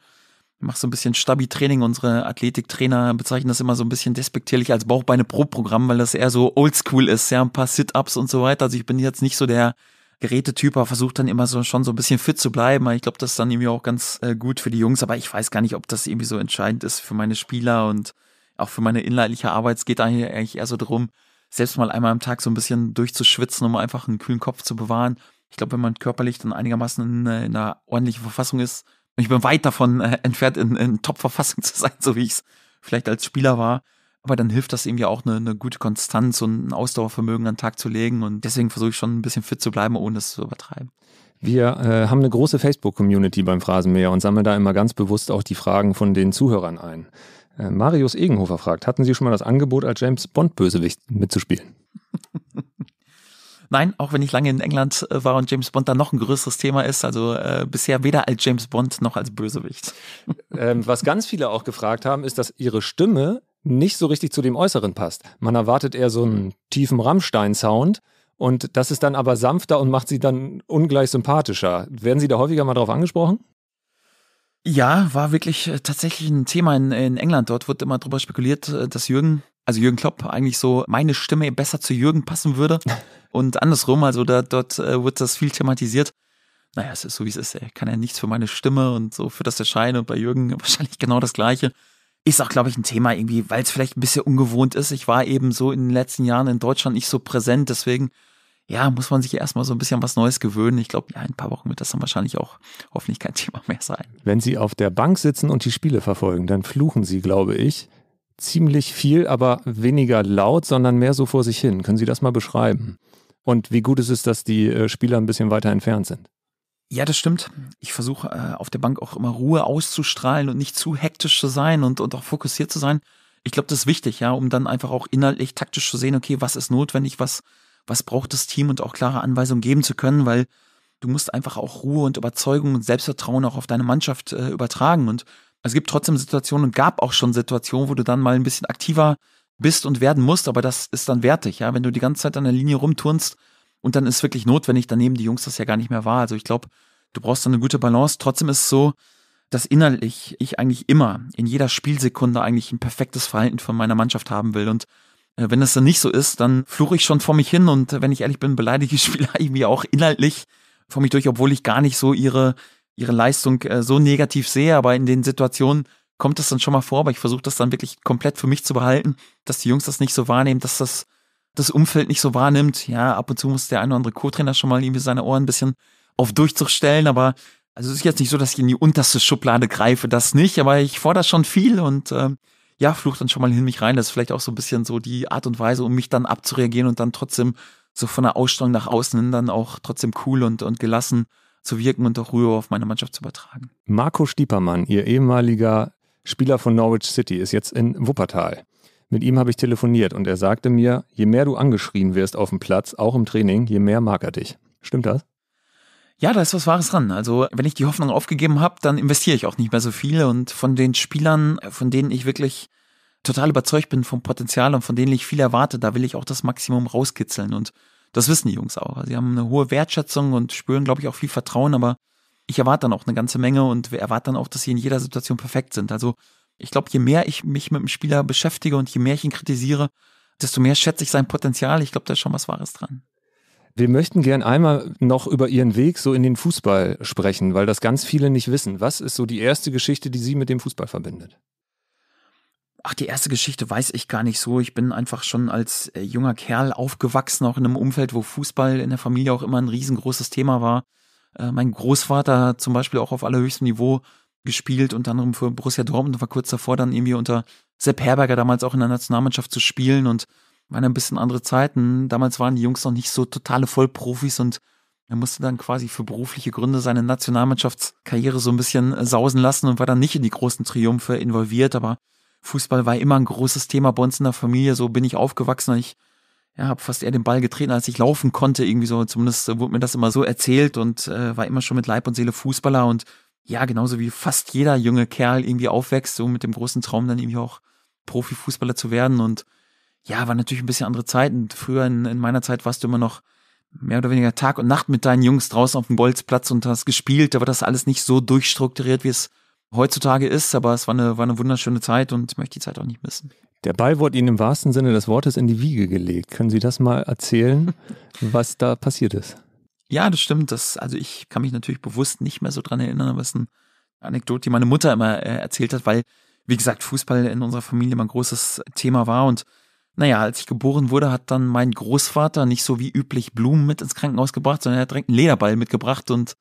Ich mache so ein bisschen Stabi-Training. Unsere Athletiktrainer bezeichnen das immer so ein bisschen despektierlich als Bauchbeine-Pro-Programm, weil das eher so oldschool ist. Ja, ein paar Sit-Ups und so weiter. Also ich bin jetzt nicht so der Gerätetyp, aber versucht dann immer so schon so ein bisschen fit zu bleiben. Ich glaube, das ist dann irgendwie auch ganz äh, gut für die Jungs, aber ich weiß gar nicht, ob das irgendwie so entscheidend ist für meine Spieler und auch für meine inhaltliche Arbeit. Es geht da hier eigentlich eher so drum, selbst mal einmal am Tag so ein bisschen durchzuschwitzen, um einfach einen kühlen Kopf zu bewahren. Ich glaube, wenn man körperlich dann einigermaßen in, äh, in einer ordentlichen Verfassung ist, und ich bin weit davon äh, entfernt, in, in Top-Verfassung zu sein, so wie ich es vielleicht als Spieler war, aber dann hilft das eben ja auch eine, eine gute Konstanz und ein Ausdauervermögen an den Tag zu legen. Und deswegen versuche ich schon ein bisschen fit zu bleiben, ohne es zu übertreiben. Wir äh, haben eine große Facebook-Community beim Phrasenmäher und sammeln da immer ganz bewusst auch die Fragen von den Zuhörern ein. Äh, Marius Egenhofer fragt, hatten Sie schon mal das Angebot, als James Bond-Bösewicht mitzuspielen? Nein, auch wenn ich lange in England äh, war und James Bond da noch ein größeres Thema ist, also äh, bisher weder als James Bond noch als Bösewicht. Ähm, was ganz viele auch gefragt haben, ist, dass ihre Stimme nicht so richtig zu dem Äußeren passt. Man erwartet eher so einen mhm. tiefen Rammstein-Sound. Und das ist dann aber sanfter und macht sie dann ungleich sympathischer. Werden Sie da häufiger mal drauf angesprochen? Ja, war wirklich äh, tatsächlich ein Thema in, in England. Dort wird immer darüber spekuliert, äh, dass Jürgen, also Jürgen Klopp, eigentlich so meine Stimme besser zu Jürgen passen würde. Und andersrum, also da, dort äh, wird das viel thematisiert. Naja, es ist so, wie es ist. Er kann ja nichts für meine Stimme und so für das Erscheinen. Und bei Jürgen wahrscheinlich genau das Gleiche. Ist auch, glaube ich, ein Thema irgendwie, weil es vielleicht ein bisschen ungewohnt ist. Ich war eben so in den letzten Jahren in Deutschland nicht so präsent, deswegen ja, muss man sich erstmal so ein bisschen was Neues gewöhnen. Ich glaube, ja, in ein paar Wochen wird das dann wahrscheinlich auch hoffentlich kein Thema mehr sein. Wenn Sie auf der Bank sitzen und die Spiele verfolgen, dann fluchen Sie, glaube ich, ziemlich viel, aber weniger laut, sondern mehr so vor sich hin. Können Sie das mal beschreiben? Und wie gut ist es, dass die äh, Spieler ein bisschen weiter entfernt sind? Ja, das stimmt. Ich versuche äh, auf der Bank auch immer Ruhe auszustrahlen und nicht zu hektisch zu sein und, und auch fokussiert zu sein. Ich glaube, das ist wichtig, ja, um dann einfach auch inhaltlich taktisch zu sehen, okay, was ist notwendig, was, was braucht das Team und auch klare Anweisungen geben zu können, weil du musst einfach auch Ruhe und Überzeugung und Selbstvertrauen auch auf deine Mannschaft äh, übertragen. Und es gibt trotzdem Situationen und gab auch schon Situationen, wo du dann mal ein bisschen aktiver bist und werden musst, aber das ist dann wertig, ja. Wenn du die ganze Zeit an der Linie rumturnst, und dann ist wirklich notwendig, daneben die Jungs das ja gar nicht mehr wahr. Also ich glaube, du brauchst dann eine gute Balance. Trotzdem ist es so, dass innerlich ich eigentlich immer in jeder Spielsekunde eigentlich ein perfektes Verhalten von meiner Mannschaft haben will. Und äh, wenn das dann nicht so ist, dann fluche ich schon vor mich hin und äh, wenn ich ehrlich bin, beleidige ich Spieler irgendwie auch inhaltlich vor mich durch, obwohl ich gar nicht so ihre, ihre Leistung äh, so negativ sehe. Aber in den Situationen kommt das dann schon mal vor, aber ich versuche das dann wirklich komplett für mich zu behalten, dass die Jungs das nicht so wahrnehmen, dass das das Umfeld nicht so wahrnimmt. Ja, ab und zu muss der eine oder andere Co-Trainer schon mal irgendwie seine Ohren ein bisschen auf Durchzug stellen, aber also es ist jetzt nicht so, dass ich in die unterste Schublade greife, das nicht, aber ich fordere schon viel und ähm, ja, flucht dann schon mal in mich rein. Das ist vielleicht auch so ein bisschen so die Art und Weise, um mich dann abzureagieren und dann trotzdem so von der Ausstrahlung nach außen hin dann auch trotzdem cool und, und gelassen zu wirken und auch Ruhe auf meine Mannschaft zu übertragen. Marco Stiepermann, Ihr ehemaliger Spieler von Norwich City, ist jetzt in Wuppertal. Mit ihm habe ich telefoniert und er sagte mir, je mehr du angeschrien wirst auf dem Platz, auch im Training, je mehr mag er dich. Stimmt das? Ja, da ist was Wahres dran. Also, wenn ich die Hoffnung aufgegeben habe, dann investiere ich auch nicht mehr so viel. Und von den Spielern, von denen ich wirklich total überzeugt bin vom Potenzial und von denen ich viel erwarte, da will ich auch das Maximum rauskitzeln. Und das wissen die Jungs auch. Also, sie haben eine hohe Wertschätzung und spüren, glaube ich, auch viel Vertrauen, aber ich erwarte dann auch eine ganze Menge und erwarte dann auch, dass sie in jeder Situation perfekt sind. Also ich glaube, je mehr ich mich mit dem Spieler beschäftige und je mehr ich ihn kritisiere, desto mehr schätze ich sein Potenzial. Ich glaube, da ist schon was Wahres dran. Wir möchten gern einmal noch über Ihren Weg so in den Fußball sprechen, weil das ganz viele nicht wissen. Was ist so die erste Geschichte, die Sie mit dem Fußball verbindet? Ach, die erste Geschichte weiß ich gar nicht so. Ich bin einfach schon als äh, junger Kerl aufgewachsen, auch in einem Umfeld, wo Fußball in der Familie auch immer ein riesengroßes Thema war. Äh, mein Großvater zum Beispiel auch auf allerhöchstem Niveau gespielt, unter anderem für Borussia Dortmund, war kurz davor dann irgendwie unter Sepp Herberger damals auch in der Nationalmannschaft zu spielen und waren ein bisschen andere Zeiten. Damals waren die Jungs noch nicht so totale Vollprofis und er musste dann quasi für berufliche Gründe seine Nationalmannschaftskarriere so ein bisschen äh, sausen lassen und war dann nicht in die großen Triumphe involviert, aber Fußball war immer ein großes Thema bei uns in der Familie, so bin ich aufgewachsen und ich ja, habe fast eher den Ball getreten, als ich laufen konnte, irgendwie so, zumindest wurde mir das immer so erzählt und äh, war immer schon mit Leib und Seele Fußballer und ja, genauso wie fast jeder junge Kerl irgendwie aufwächst, so mit dem großen Traum dann irgendwie auch Profifußballer zu werden. Und ja, war natürlich ein bisschen andere Zeiten. Früher in, in, meiner Zeit warst du immer noch mehr oder weniger Tag und Nacht mit deinen Jungs draußen auf dem Bolzplatz und hast gespielt. Da war das alles nicht so durchstrukturiert, wie es heutzutage ist. Aber es war eine, war eine wunderschöne Zeit und ich möchte die Zeit auch nicht missen. Der Ball wurde Ihnen im wahrsten Sinne des Wortes in die Wiege gelegt. Können Sie das mal erzählen, was da passiert ist? Ja, das stimmt. Das, also ich kann mich natürlich bewusst nicht mehr so dran erinnern, aber es ist eine Anekdote, die meine Mutter immer äh, erzählt hat, weil, wie gesagt, Fußball in unserer Familie immer ein großes Thema war. Und naja, als ich geboren wurde, hat dann mein Großvater nicht so wie üblich Blumen mit ins Krankenhaus gebracht, sondern er hat direkt einen Lederball mitgebracht und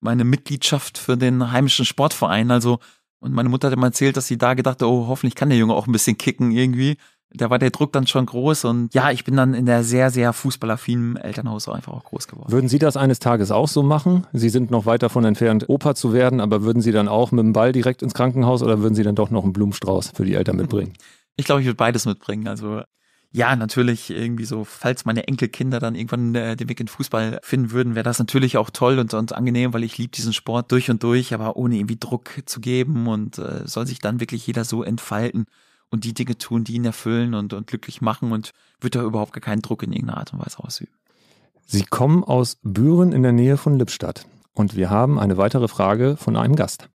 meine Mitgliedschaft für den heimischen Sportverein. Also, und meine Mutter hat immer erzählt, dass sie da gedacht oh, hoffentlich kann der Junge auch ein bisschen kicken irgendwie da war der Druck dann schon groß und ja, ich bin dann in der sehr, sehr fußballaffinen Elternhaus einfach auch groß geworden. Würden Sie das eines Tages auch so machen? Sie sind noch weit davon entfernt, Opa zu werden, aber würden Sie dann auch mit dem Ball direkt ins Krankenhaus oder würden Sie dann doch noch einen Blumenstrauß für die Eltern mitbringen? Ich glaube, ich würde beides mitbringen. Also ja, natürlich irgendwie so, falls meine Enkelkinder dann irgendwann äh, den Weg in Fußball finden würden, wäre das natürlich auch toll und, und angenehm, weil ich liebe diesen Sport durch und durch, aber ohne irgendwie Druck zu geben und äh, soll sich dann wirklich jeder so entfalten und die Dinge tun, die ihn erfüllen und, und glücklich machen und wird da überhaupt gar keinen Druck in irgendeiner Art und Weise ausüben. Sie kommen aus Büren in der Nähe von Lippstadt und wir haben eine weitere Frage von einem Gast.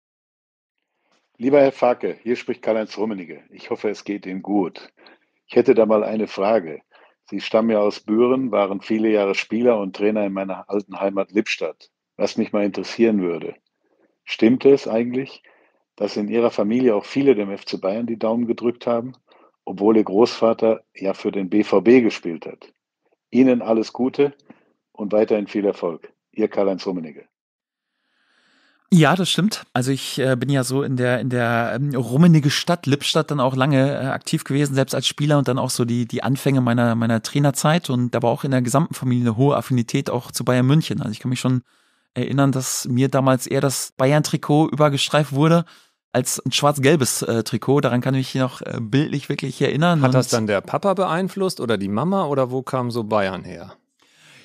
Lieber Herr Farke, hier spricht Karl-Heinz Rummenigge. Ich hoffe, es geht Ihnen gut. Ich hätte da mal eine Frage. Sie stammen ja aus Büren, waren viele Jahre Spieler und Trainer in meiner alten Heimat Lippstadt. Was mich mal interessieren würde. Stimmt es eigentlich, dass in ihrer Familie auch viele dem FC Bayern die Daumen gedrückt haben, obwohl ihr Großvater ja für den BVB gespielt hat. Ihnen alles Gute und weiterhin viel Erfolg. Ihr Karl-Heinz Rummenigge. Ja, das stimmt. Also ich äh, bin ja so in der in der ähm, rummenige Stadt Lippstadt dann auch lange äh, aktiv gewesen, selbst als Spieler und dann auch so die die Anfänge meiner meiner Trainerzeit und aber auch in der gesamten Familie eine hohe Affinität auch zu Bayern München. Also ich kann mich schon erinnern, dass mir damals eher das Bayern Trikot übergestreift wurde als ein schwarz-gelbes äh, Trikot. Daran kann ich mich noch äh, bildlich wirklich erinnern. Hat das dann der Papa beeinflusst oder die Mama oder wo kam so Bayern her?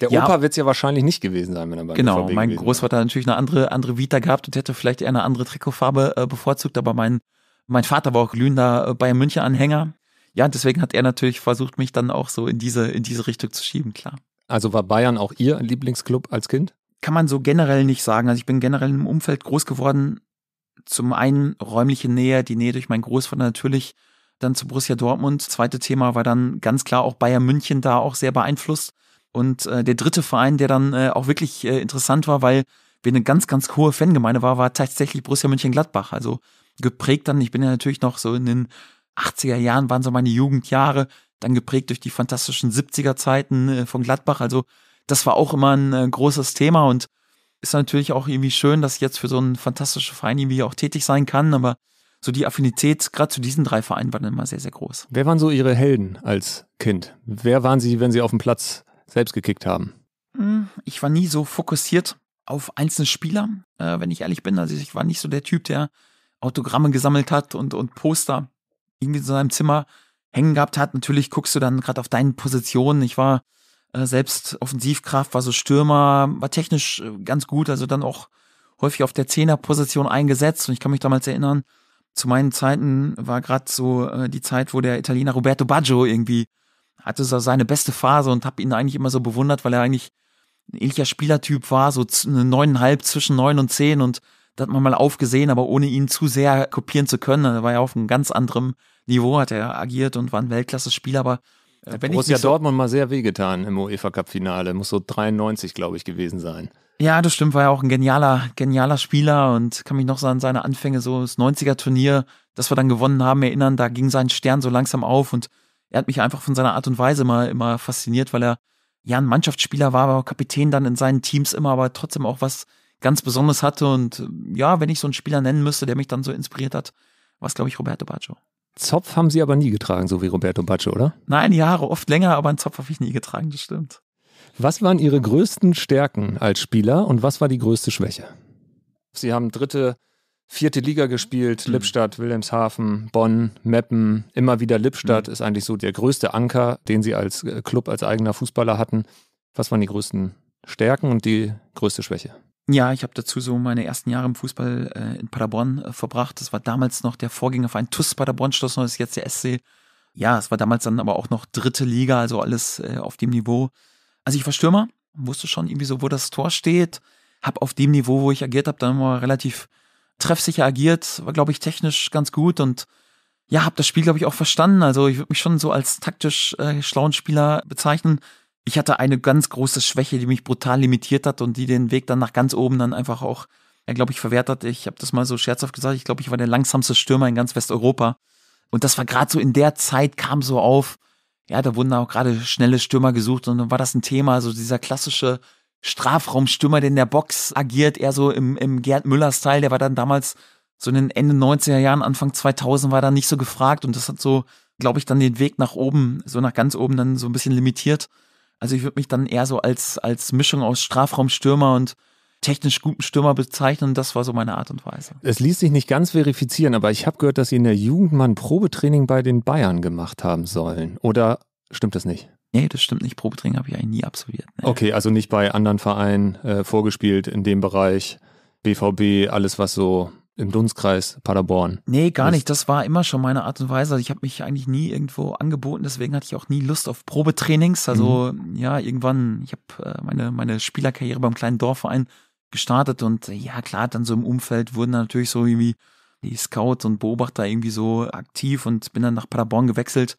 Der ja, Opa wird es ja wahrscheinlich nicht gewesen sein, wenn er bei Genau, BVB mein Großvater hat natürlich eine andere, andere Vita gehabt und hätte vielleicht eher eine andere Trikotfarbe äh, bevorzugt, aber mein, mein Vater war auch glühender äh, Bayern München Anhänger. Ja, deswegen hat er natürlich versucht, mich dann auch so in diese, in diese Richtung zu schieben, klar. Also war Bayern auch Ihr Lieblingsclub als Kind? Kann man so generell nicht sagen. Also ich bin generell im Umfeld groß geworden, zum einen räumliche Nähe, die Nähe durch meinen Großvater natürlich, dann zu Borussia Dortmund. Zweite Thema war dann ganz klar auch Bayern München da auch sehr beeinflusst. Und äh, der dritte Verein, der dann äh, auch wirklich äh, interessant war, weil wir eine ganz, ganz hohe Fangemeinde war, war tatsächlich Borussia München-Gladbach. Also geprägt dann, ich bin ja natürlich noch so in den 80er Jahren, waren so meine Jugendjahre, dann geprägt durch die fantastischen 70er Zeiten äh, von Gladbach. Also das war auch immer ein äh, großes Thema und ist natürlich auch irgendwie schön, dass ich jetzt für so einen fantastischen Verein irgendwie auch tätig sein kann, aber so die Affinität gerade zu diesen drei Vereinen war dann immer sehr, sehr groß. Wer waren so Ihre Helden als Kind? Wer waren Sie, wenn Sie auf dem Platz selbst gekickt haben? Hm, ich war nie so fokussiert auf einzelne Spieler, äh, wenn ich ehrlich bin. Also ich war nicht so der Typ, der Autogramme gesammelt hat und, und Poster irgendwie in seinem Zimmer hängen gehabt hat. Natürlich guckst du dann gerade auf deine Positionen. Ich war äh, selbst Offensivkraft, war so Stürmer, war technisch äh, ganz gut, also dann auch häufig auf der Zehnerposition eingesetzt. Und ich kann mich damals erinnern, zu meinen Zeiten war gerade so äh, die Zeit, wo der Italiener Roberto Baggio irgendwie hatte so seine beste Phase und habe ihn eigentlich immer so bewundert, weil er eigentlich ein ähnlicher Spielertyp war, so neuneinhalb zwischen neun und zehn und da hat man mal aufgesehen, aber ohne ihn zu sehr kopieren zu können. Er war ja auf einem ganz anderem Niveau, hat er agiert und war ein Weltklasse-Spieler, aber da bin Borussia ich so Dortmund mal sehr wehgetan im UEFA Cup Finale. Muss so 93, glaube ich, gewesen sein. Ja, das stimmt. War ja auch ein genialer, genialer Spieler und kann mich noch so an seine Anfänge, so das 90er Turnier, das wir dann gewonnen haben, erinnern. Da ging sein Stern so langsam auf und er hat mich einfach von seiner Art und Weise immer, immer fasziniert, weil er ja ein Mannschaftsspieler war, aber Kapitän dann in seinen Teams immer, aber trotzdem auch was ganz Besonderes hatte. Und ja, wenn ich so einen Spieler nennen müsste, der mich dann so inspiriert hat, war es, glaube ich, Roberto Baggio. Zopf haben Sie aber nie getragen, so wie Roberto Baccio, oder? Nein, Jahre, oft länger, aber einen Zopf habe ich nie getragen, das stimmt. Was waren Ihre größten Stärken als Spieler und was war die größte Schwäche? Sie haben dritte, vierte Liga gespielt, mhm. Lippstadt, Wilhelmshaven, Bonn, Meppen, immer wieder Lippstadt mhm. ist eigentlich so der größte Anker, den Sie als äh, Club, als eigener Fußballer hatten. Was waren die größten Stärken und die größte Schwäche? Ja, ich habe dazu so meine ersten Jahre im Fußball äh, in Paderborn äh, verbracht. Das war damals noch der Vorgängerverein TUS Paderborn Schloss, das ist jetzt der SC. Ja, es war damals dann aber auch noch dritte Liga, also alles äh, auf dem Niveau. Also ich war Stürmer, wusste schon irgendwie so, wo das Tor steht, habe auf dem Niveau, wo ich agiert habe, dann immer relativ treffsicher agiert, war glaube ich technisch ganz gut und ja, habe das Spiel glaube ich auch verstanden. Also ich würde mich schon so als taktisch äh, schlauen Spieler bezeichnen ich hatte eine ganz große Schwäche, die mich brutal limitiert hat und die den Weg dann nach ganz oben dann einfach auch, ja, glaube ich, verwehrt hat. Ich habe das mal so scherzhaft gesagt, ich glaube, ich war der langsamste Stürmer in ganz Westeuropa. Und das war gerade so in der Zeit, kam so auf, ja, da wurden auch gerade schnelle Stürmer gesucht und dann war das ein Thema, so also dieser klassische Strafraumstürmer, der in der Box agiert, eher so im, im Gerd Müller-Style, der war dann damals so in den Ende 90er Jahren, Anfang 2000 war da nicht so gefragt und das hat so, glaube ich, dann den Weg nach oben, so nach ganz oben dann so ein bisschen limitiert. Also ich würde mich dann eher so als, als Mischung aus Strafraumstürmer und technisch guten Stürmer bezeichnen. Das war so meine Art und Weise. Es ließ sich nicht ganz verifizieren, aber ich habe gehört, dass Sie in der Jugend mal ein Probetraining bei den Bayern gemacht haben sollen. Oder stimmt das nicht? Nee, das stimmt nicht. Probetraining habe ich eigentlich nie absolviert. Nee. Okay, also nicht bei anderen Vereinen äh, vorgespielt in dem Bereich. BVB, alles was so im Dunstkreis Paderborn. Nee, gar nicht. Das war immer schon meine Art und Weise. Also ich habe mich eigentlich nie irgendwo angeboten, deswegen hatte ich auch nie Lust auf Probetrainings. Also mhm. ja, irgendwann, ich habe äh, meine, meine Spielerkarriere beim kleinen Dorfverein gestartet und äh, ja, klar, dann so im Umfeld wurden natürlich so irgendwie die Scouts und Beobachter irgendwie so aktiv und bin dann nach Paderborn gewechselt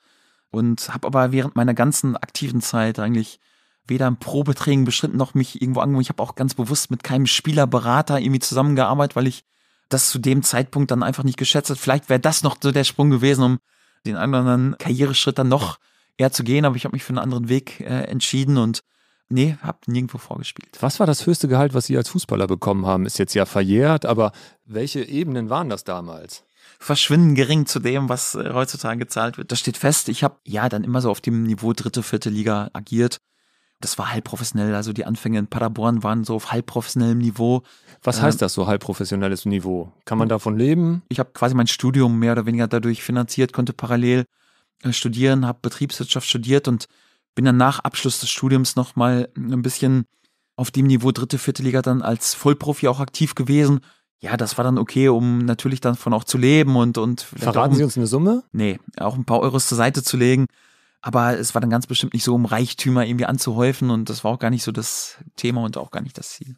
und habe aber während meiner ganzen aktiven Zeit eigentlich weder ein Probetraining beschritten noch mich irgendwo angefangen. Ich habe auch ganz bewusst mit keinem Spielerberater irgendwie zusammengearbeitet, weil ich das zu dem Zeitpunkt dann einfach nicht geschätzt hat. Vielleicht wäre das noch so der Sprung gewesen, um den einen oder anderen Karriereschritt dann noch eher zu gehen, aber ich habe mich für einen anderen Weg äh, entschieden und nee, habe nirgendwo vorgespielt. Was war das höchste Gehalt, was Sie als Fußballer bekommen haben? Ist jetzt ja verjährt, aber welche Ebenen waren das damals? Verschwinden gering zu dem, was äh, heutzutage gezahlt wird. Das steht fest. Ich habe ja dann immer so auf dem Niveau dritte, vierte Liga agiert das war halb professionell. Also die Anfänge in Paderborn waren so auf halb professionellem Niveau. Was ähm, heißt ähm, das so halb professionelles Niveau? Kann man davon leben? Ich habe quasi mein Studium mehr oder weniger dadurch finanziert, konnte parallel äh, studieren, habe Betriebswirtschaft studiert und bin dann nach Abschluss des Studiums nochmal ein bisschen auf dem Niveau dritte, vierte Liga dann als Vollprofi auch aktiv gewesen. Ja, das war dann okay, um natürlich davon auch zu leben und und verraten auch, Sie uns eine Summe? Nee, auch ein paar Euros zur Seite zu legen. Aber es war dann ganz bestimmt nicht so, um Reichtümer irgendwie anzuhäufen und das war auch gar nicht so das Thema und auch gar nicht das Ziel.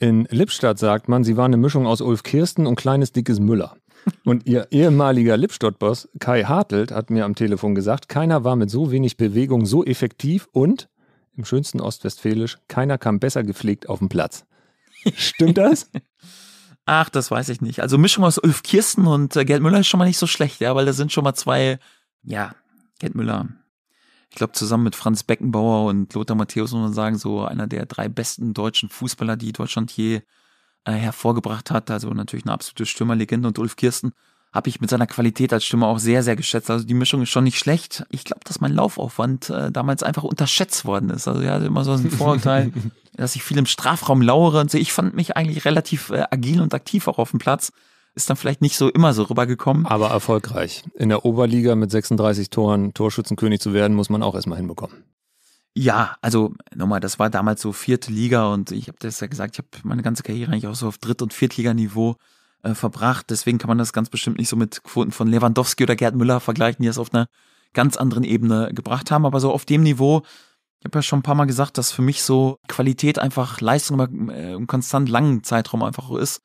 In Lippstadt sagt man, sie war eine Mischung aus Ulf Kirsten und kleines dickes Müller. Und ihr ehemaliger Lippstadt-Boss Kai Hartelt hat mir am Telefon gesagt, keiner war mit so wenig Bewegung so effektiv und im schönsten Ostwestfälisch, keiner kam besser gepflegt auf den Platz. Stimmt das? Ach, das weiß ich nicht. Also Mischung aus Ulf Kirsten und äh, Gerd Müller ist schon mal nicht so schlecht, ja, weil da sind schon mal zwei, ja, Gerd Müller, ich glaube, zusammen mit Franz Beckenbauer und Lothar Matthäus muss man sagen, so einer der drei besten deutschen Fußballer, die Deutschland je äh, hervorgebracht hat. Also natürlich eine absolute Stürmerlegende und Ulf Kirsten habe ich mit seiner Qualität als Stürmer auch sehr, sehr geschätzt. Also die Mischung ist schon nicht schlecht. Ich glaube, dass mein Laufaufwand äh, damals einfach unterschätzt worden ist. Also er hatte immer so einen Vorurteil, dass ich viel im Strafraum lauere und so. Ich fand mich eigentlich relativ äh, agil und aktiv auch auf dem Platz ist dann vielleicht nicht so immer so rübergekommen. Aber erfolgreich. In der Oberliga mit 36 Toren Torschützenkönig zu werden, muss man auch erstmal hinbekommen. Ja, also nochmal, das war damals so vierte Liga und ich habe das ja gesagt, ich habe meine ganze Karriere eigentlich auch so auf Dritt- und Viertliganiveau äh, verbracht. Deswegen kann man das ganz bestimmt nicht so mit Quoten von Lewandowski oder Gerd Müller vergleichen, die das auf einer ganz anderen Ebene gebracht haben. Aber so auf dem Niveau, ich habe ja schon ein paar Mal gesagt, dass für mich so Qualität einfach Leistung über äh, einen konstant langen Zeitraum einfach ist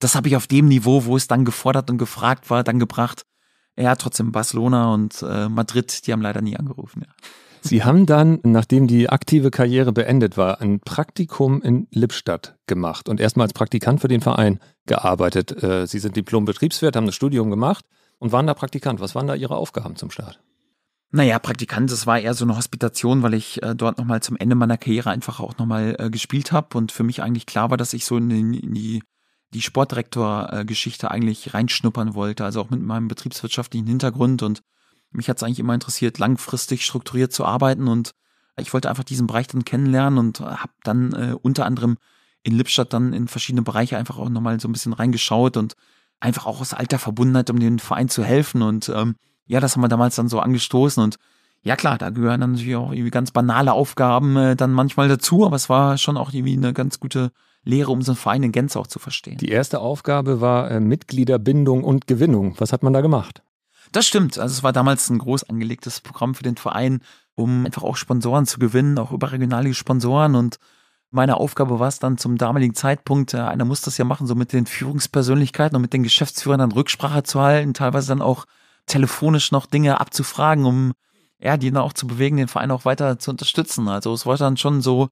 das habe ich auf dem Niveau, wo es dann gefordert und gefragt war, dann gebracht. Ja, trotzdem Barcelona und äh, Madrid, die haben leider nie angerufen. Ja. Sie haben dann, nachdem die aktive Karriere beendet war, ein Praktikum in Lippstadt gemacht und erstmal als Praktikant für den Verein gearbeitet. Äh, Sie sind Diplom-Betriebswirt, haben das Studium gemacht und waren da Praktikant. Was waren da Ihre Aufgaben zum Start? Naja, Praktikant, das war eher so eine Hospitation, weil ich äh, dort nochmal zum Ende meiner Karriere einfach auch nochmal äh, gespielt habe und für mich eigentlich klar war, dass ich so in, in die die Sportdirektor-Geschichte eigentlich reinschnuppern wollte, also auch mit meinem betriebswirtschaftlichen Hintergrund und mich hat es eigentlich immer interessiert, langfristig strukturiert zu arbeiten und ich wollte einfach diesen Bereich dann kennenlernen und habe dann äh, unter anderem in Lippstadt dann in verschiedene Bereiche einfach auch nochmal so ein bisschen reingeschaut und einfach auch aus alter Verbundenheit, um dem Verein zu helfen und ähm, ja, das haben wir damals dann so angestoßen und ja klar, da gehören dann natürlich auch irgendwie ganz banale Aufgaben äh, dann manchmal dazu, aber es war schon auch irgendwie eine ganz gute Lehre, um so einen Verein in Gänze auch zu verstehen. Die erste Aufgabe war äh, Mitgliederbindung und Gewinnung. Was hat man da gemacht? Das stimmt. Also es war damals ein groß angelegtes Programm für den Verein, um einfach auch Sponsoren zu gewinnen, auch überregionale Sponsoren. Und meine Aufgabe war es dann zum damaligen Zeitpunkt, äh, einer muss das ja machen, so mit den Führungspersönlichkeiten und mit den Geschäftsführern dann Rücksprache zu halten, teilweise dann auch telefonisch noch Dinge abzufragen, um ja, die dann auch zu bewegen, den Verein auch weiter zu unterstützen. Also es war dann schon so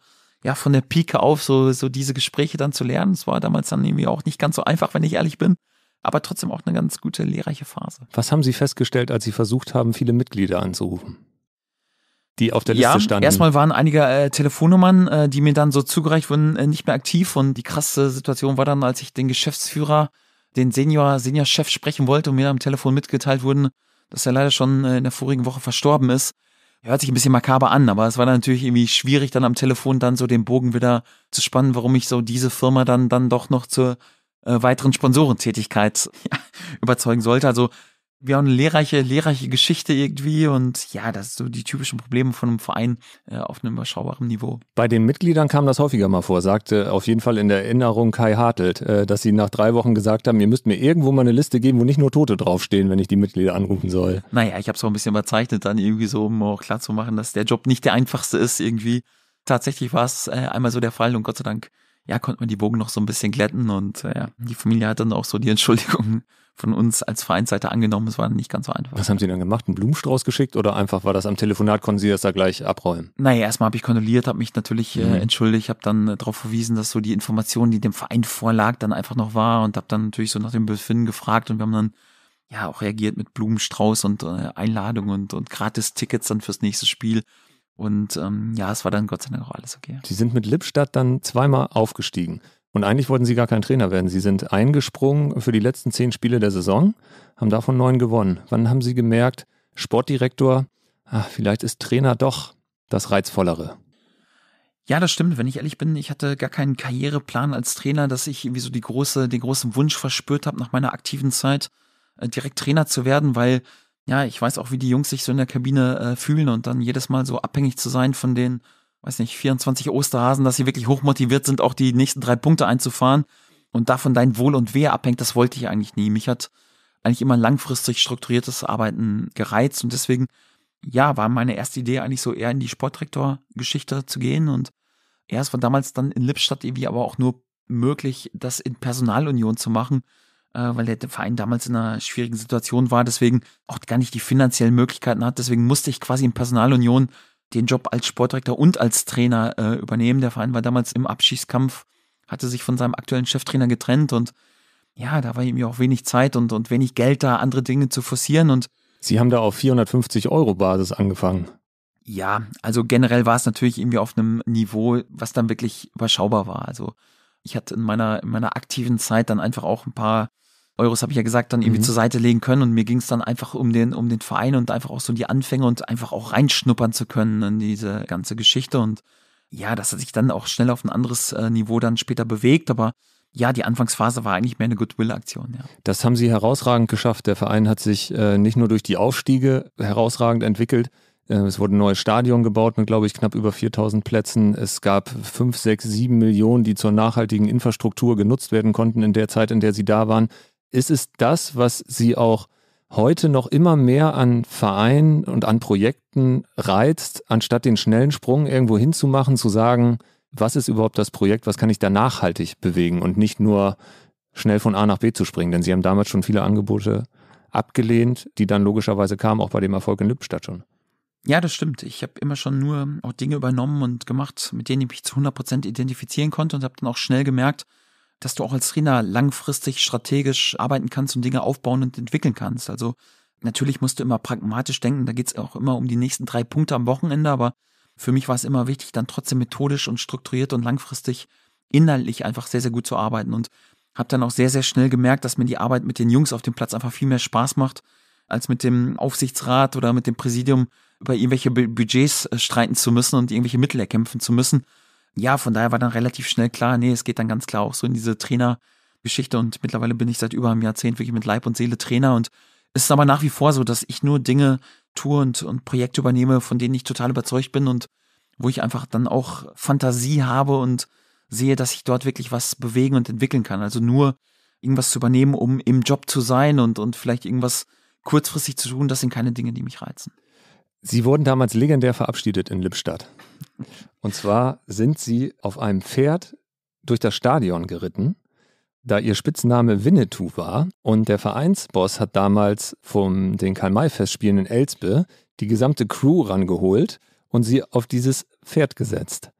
ja von der Pike auf so, so diese Gespräche dann zu lernen. Es war damals dann irgendwie auch nicht ganz so einfach, wenn ich ehrlich bin. Aber trotzdem auch eine ganz gute, lehrreiche Phase. Was haben Sie festgestellt, als Sie versucht haben, viele Mitglieder anzurufen? die auf der Liste ja, standen. Erstmal waren einige äh, Telefonnummern, äh, die mir dann so zugereicht wurden, äh, nicht mehr aktiv. Und die krasse Situation war dann, als ich den Geschäftsführer, den Senior, Senior-Chef sprechen wollte und mir am Telefon mitgeteilt wurden, dass er leider schon äh, in der vorigen Woche verstorben ist. Hört sich ein bisschen makaber an, aber es war dann natürlich irgendwie schwierig, dann am Telefon dann so den Bogen wieder zu spannen, warum ich so diese Firma dann, dann doch noch zur äh, weiteren Sponsorentätigkeit ja, überzeugen sollte. Also wir haben eine lehrreiche, lehrreiche Geschichte irgendwie und ja, das sind so die typischen Probleme von einem Verein äh, auf einem überschaubaren Niveau. Bei den Mitgliedern kam das häufiger mal vor, sagte auf jeden Fall in der Erinnerung Kai Hartelt, äh, dass sie nach drei Wochen gesagt haben, ihr müsst mir irgendwo mal eine Liste geben, wo nicht nur Tote draufstehen, wenn ich die Mitglieder anrufen soll. Naja, ich habe es auch ein bisschen überzeichnet, dann irgendwie so, um auch klar zu machen, dass der Job nicht der einfachste ist irgendwie. Tatsächlich war es äh, einmal so der Fall und Gott sei Dank ja, konnte man die Wogen noch so ein bisschen glätten und äh, ja, die Familie hat dann auch so die Entschuldigung von uns als Vereinsseite angenommen. Es war nicht ganz so einfach. Was haben Sie dann gemacht? Einen Blumenstrauß geschickt oder einfach war das am Telefonat, konnten Sie das da gleich abräumen? Naja, erstmal habe ich kondoliert, habe mich natürlich äh, mhm. entschuldigt, habe dann äh, darauf verwiesen, dass so die Information, die dem Verein vorlag, dann einfach noch war und habe dann natürlich so nach dem Befinden gefragt und wir haben dann ja auch reagiert mit Blumenstrauß und äh, Einladung und, und Gratis-Tickets dann fürs nächste Spiel. Und ähm, ja, es war dann Gott sei Dank auch alles okay. Sie sind mit Lippstadt dann zweimal aufgestiegen. Und eigentlich wollten Sie gar kein Trainer werden. Sie sind eingesprungen für die letzten zehn Spiele der Saison, haben davon neun gewonnen. Wann haben Sie gemerkt, Sportdirektor, ach, vielleicht ist Trainer doch das Reizvollere? Ja, das stimmt. Wenn ich ehrlich bin, ich hatte gar keinen Karriereplan als Trainer, dass ich irgendwie so die große, den großen Wunsch verspürt habe, nach meiner aktiven Zeit äh, direkt Trainer zu werden, weil ja, ich weiß auch, wie die Jungs sich so in der Kabine äh, fühlen und dann jedes Mal so abhängig zu sein von den, weiß nicht, 24 Osterhasen, dass sie wirklich hochmotiviert sind, auch die nächsten drei Punkte einzufahren und davon dein Wohl und Wehe abhängt, das wollte ich eigentlich nie. Mich hat eigentlich immer langfristig strukturiertes Arbeiten gereizt und deswegen, ja, war meine erste Idee eigentlich so eher in die Sportdirektor-Geschichte zu gehen und erst war damals dann in Lippstadt irgendwie aber auch nur möglich, das in Personalunion zu machen. Äh, weil der Verein damals in einer schwierigen Situation war, deswegen auch gar nicht die finanziellen Möglichkeiten hat. Deswegen musste ich quasi in Personalunion den Job als Sportdirektor und als Trainer äh, übernehmen. Der Verein war damals im Abschießkampf, hatte sich von seinem aktuellen Cheftrainer getrennt und ja, da war ihm ja auch wenig Zeit und, und wenig Geld da, andere Dinge zu forcieren und Sie haben da auf 450 Euro Basis angefangen. Ja, also generell war es natürlich irgendwie auf einem Niveau, was dann wirklich überschaubar war. Also ich hatte in meiner, in meiner aktiven Zeit dann einfach auch ein paar Euros, habe ich ja gesagt, dann irgendwie mhm. zur Seite legen können. Und mir ging es dann einfach um den, um den Verein und einfach auch so die Anfänge und einfach auch reinschnuppern zu können in diese ganze Geschichte. Und ja, das hat sich dann auch schnell auf ein anderes äh, Niveau dann später bewegt, aber ja, die Anfangsphase war eigentlich mehr eine Goodwill-Aktion. Ja. Das haben Sie herausragend geschafft. Der Verein hat sich äh, nicht nur durch die Aufstiege herausragend entwickelt, äh, es wurde ein neues Stadion gebaut mit, glaube ich, knapp über 4000 Plätzen. Es gab 5, 6, 7 Millionen, die zur nachhaltigen Infrastruktur genutzt werden konnten in der Zeit, in der Sie da waren. Ist es das, was Sie auch heute noch immer mehr an Vereinen und an Projekten reizt, anstatt den schnellen Sprung irgendwo hinzumachen, zu sagen, was ist überhaupt das Projekt, was kann ich da nachhaltig bewegen und nicht nur schnell von A nach B zu springen, denn Sie haben damals schon viele Angebote abgelehnt, die dann logischerweise kamen, auch bei dem Erfolg in Lippstadt schon. Ja, das stimmt. Ich habe immer schon nur auch Dinge übernommen und gemacht, mit denen ich mich zu 100% identifizieren konnte und habe dann auch schnell gemerkt, dass du auch als Trainer langfristig strategisch arbeiten kannst und Dinge aufbauen und entwickeln kannst. Also natürlich musst du immer pragmatisch denken, da geht es auch immer um die nächsten drei Punkte am Wochenende, aber für mich war es immer wichtig, dann trotzdem methodisch und strukturiert und langfristig inhaltlich einfach sehr, sehr gut zu arbeiten und habe dann auch sehr, sehr schnell gemerkt, dass mir die Arbeit mit den Jungs auf dem Platz einfach viel mehr Spaß macht, als mit dem Aufsichtsrat oder mit dem Präsidium über irgendwelche Budgets äh, streiten zu müssen und irgendwelche Mittel erkämpfen zu müssen. Ja, von daher war dann relativ schnell klar, nee, es geht dann ganz klar auch so in diese Trainergeschichte und mittlerweile bin ich seit über einem Jahrzehnt wirklich mit Leib und Seele Trainer und es ist aber nach wie vor so, dass ich nur Dinge tue und, und Projekte übernehme, von denen ich total überzeugt bin und wo ich einfach dann auch Fantasie habe und sehe, dass ich dort wirklich was bewegen und entwickeln kann. Also nur irgendwas zu übernehmen, um im Job zu sein und, und vielleicht irgendwas kurzfristig zu tun, das sind keine Dinge, die mich reizen. Sie wurden damals legendär verabschiedet in Lippstadt. Und zwar sind sie auf einem Pferd durch das Stadion geritten, da ihr Spitzname Winnetou war. Und der Vereinsboss hat damals vom den Karl-May-Festspielen in Elsbe die gesamte Crew rangeholt und sie auf dieses Pferd gesetzt.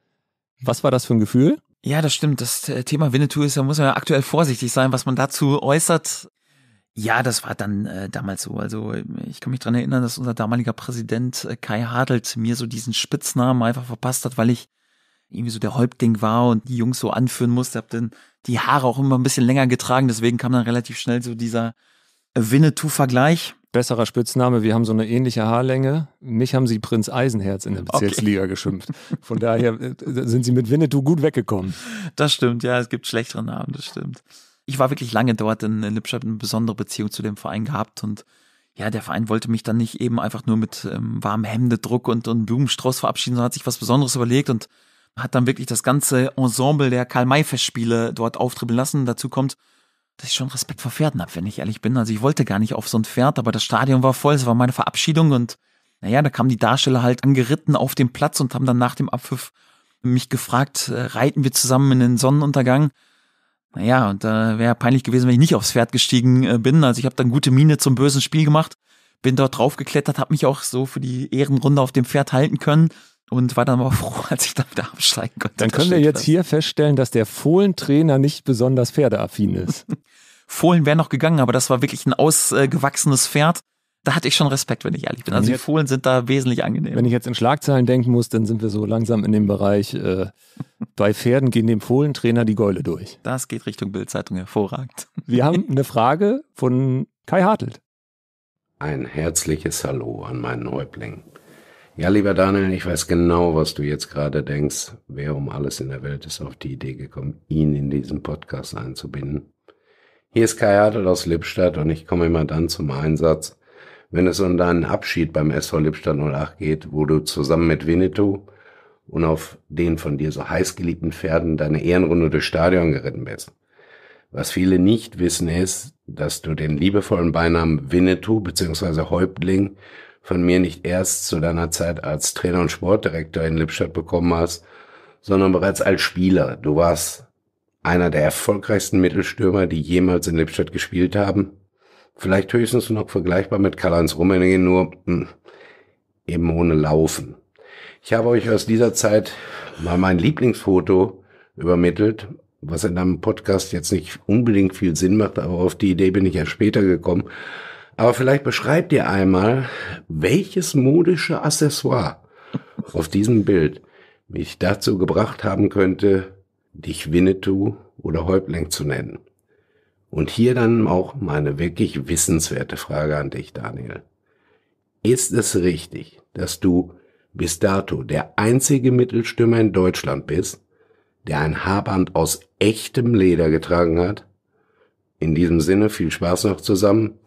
Was war das für ein Gefühl? Ja, das stimmt. Das äh, Thema Winnetou ist, da muss man ja aktuell vorsichtig sein, was man dazu äußert. Ja, das war dann äh, damals so. Also ich kann mich dran erinnern, dass unser damaliger Präsident äh, Kai Hadelt mir so diesen Spitznamen einfach verpasst hat, weil ich irgendwie so der Häuptling war und die Jungs so anführen musste. Hab dann die Haare auch immer ein bisschen länger getragen, deswegen kam dann relativ schnell so dieser Winnetou-Vergleich. Besserer Spitzname, wir haben so eine ähnliche Haarlänge. Mich haben sie Prinz Eisenherz in der Bezirksliga okay. geschimpft. Von daher äh, sind sie mit Winnetou gut weggekommen. Das stimmt, ja, es gibt schlechtere Namen, das stimmt ich war wirklich lange dort in, in Lippstadt, eine besondere Beziehung zu dem Verein gehabt und ja, der Verein wollte mich dann nicht eben einfach nur mit ähm, warmem Hemdedruck und, und Blumenstrauß verabschieden, sondern hat sich was Besonderes überlegt und hat dann wirklich das ganze Ensemble der Karl-May-Festspiele dort auftribbeln lassen. Dazu kommt, dass ich schon Respekt vor Pferden habe, wenn ich ehrlich bin. Also ich wollte gar nicht auf so ein Pferd, aber das Stadion war voll, es war meine Verabschiedung und naja, da kamen die Darsteller halt angeritten auf den Platz und haben dann nach dem Abpfiff mich gefragt, äh, reiten wir zusammen in den Sonnenuntergang? Naja, und äh, wäre peinlich gewesen, wenn ich nicht aufs Pferd gestiegen äh, bin. Also ich habe dann gute Miene zum bösen Spiel gemacht, bin dort draufgeklettert, habe mich auch so für die Ehrenrunde auf dem Pferd halten können und war dann aber froh, als ich dann wieder absteigen konnte. Dann können wir jetzt das. hier feststellen, dass der Fohlentrainer nicht besonders pferdeaffin ist. Fohlen wäre noch gegangen, aber das war wirklich ein ausgewachsenes Pferd da hatte ich schon Respekt, wenn ich ehrlich bin. Also jetzt, die Fohlen sind da wesentlich angenehm. Wenn ich jetzt in Schlagzeilen denken muss, dann sind wir so langsam in dem Bereich, äh, bei Pferden gehen dem Fohlentrainer die Gäule durch. Das geht Richtung Bildzeitung hervorragend. Wir haben eine Frage von Kai Hartelt. Ein herzliches Hallo an meinen Häuptling. Ja, lieber Daniel, ich weiß genau, was du jetzt gerade denkst. Wer um alles in der Welt ist auf die Idee gekommen, ihn in diesen Podcast einzubinden? Hier ist Kai Hartl aus Lippstadt und ich komme immer dann zum Einsatz, wenn es um deinen Abschied beim SV Lippstadt 08 geht, wo du zusammen mit Winnetou und auf den von dir so heiß geliebten Pferden deine Ehrenrunde durchs Stadion geritten bist. Was viele nicht wissen ist, dass du den liebevollen Beinamen Winnetou bzw. Häuptling von mir nicht erst zu deiner Zeit als Trainer und Sportdirektor in Lippstadt bekommen hast, sondern bereits als Spieler. Du warst einer der erfolgreichsten Mittelstürmer, die jemals in Lippstadt gespielt haben Vielleicht höchstens noch vergleichbar mit Karl-Heinz Rummenigge, nur mh, hm, eben ohne Laufen. Ich habe euch aus dieser Zeit mal mein Lieblingsfoto übermittelt, was in einem Podcast jetzt nicht unbedingt viel Sinn macht, aber auf die Idee bin ich ja später gekommen. Aber vielleicht beschreibt ihr einmal, welches modische Accessoire auf diesem Bild mich dazu gebracht haben könnte, dich Winnetou oder Häuptling zu nennen. Und hier dann auch meine wirklich wissenswerte Frage an dich, Daniel. Ist es richtig, dass du bis dato der einzige Mittelstürmer in Deutschland bist, der ein Haarband aus echtem Leder getragen hat? In diesem Sinne viel Spaß noch zusammen.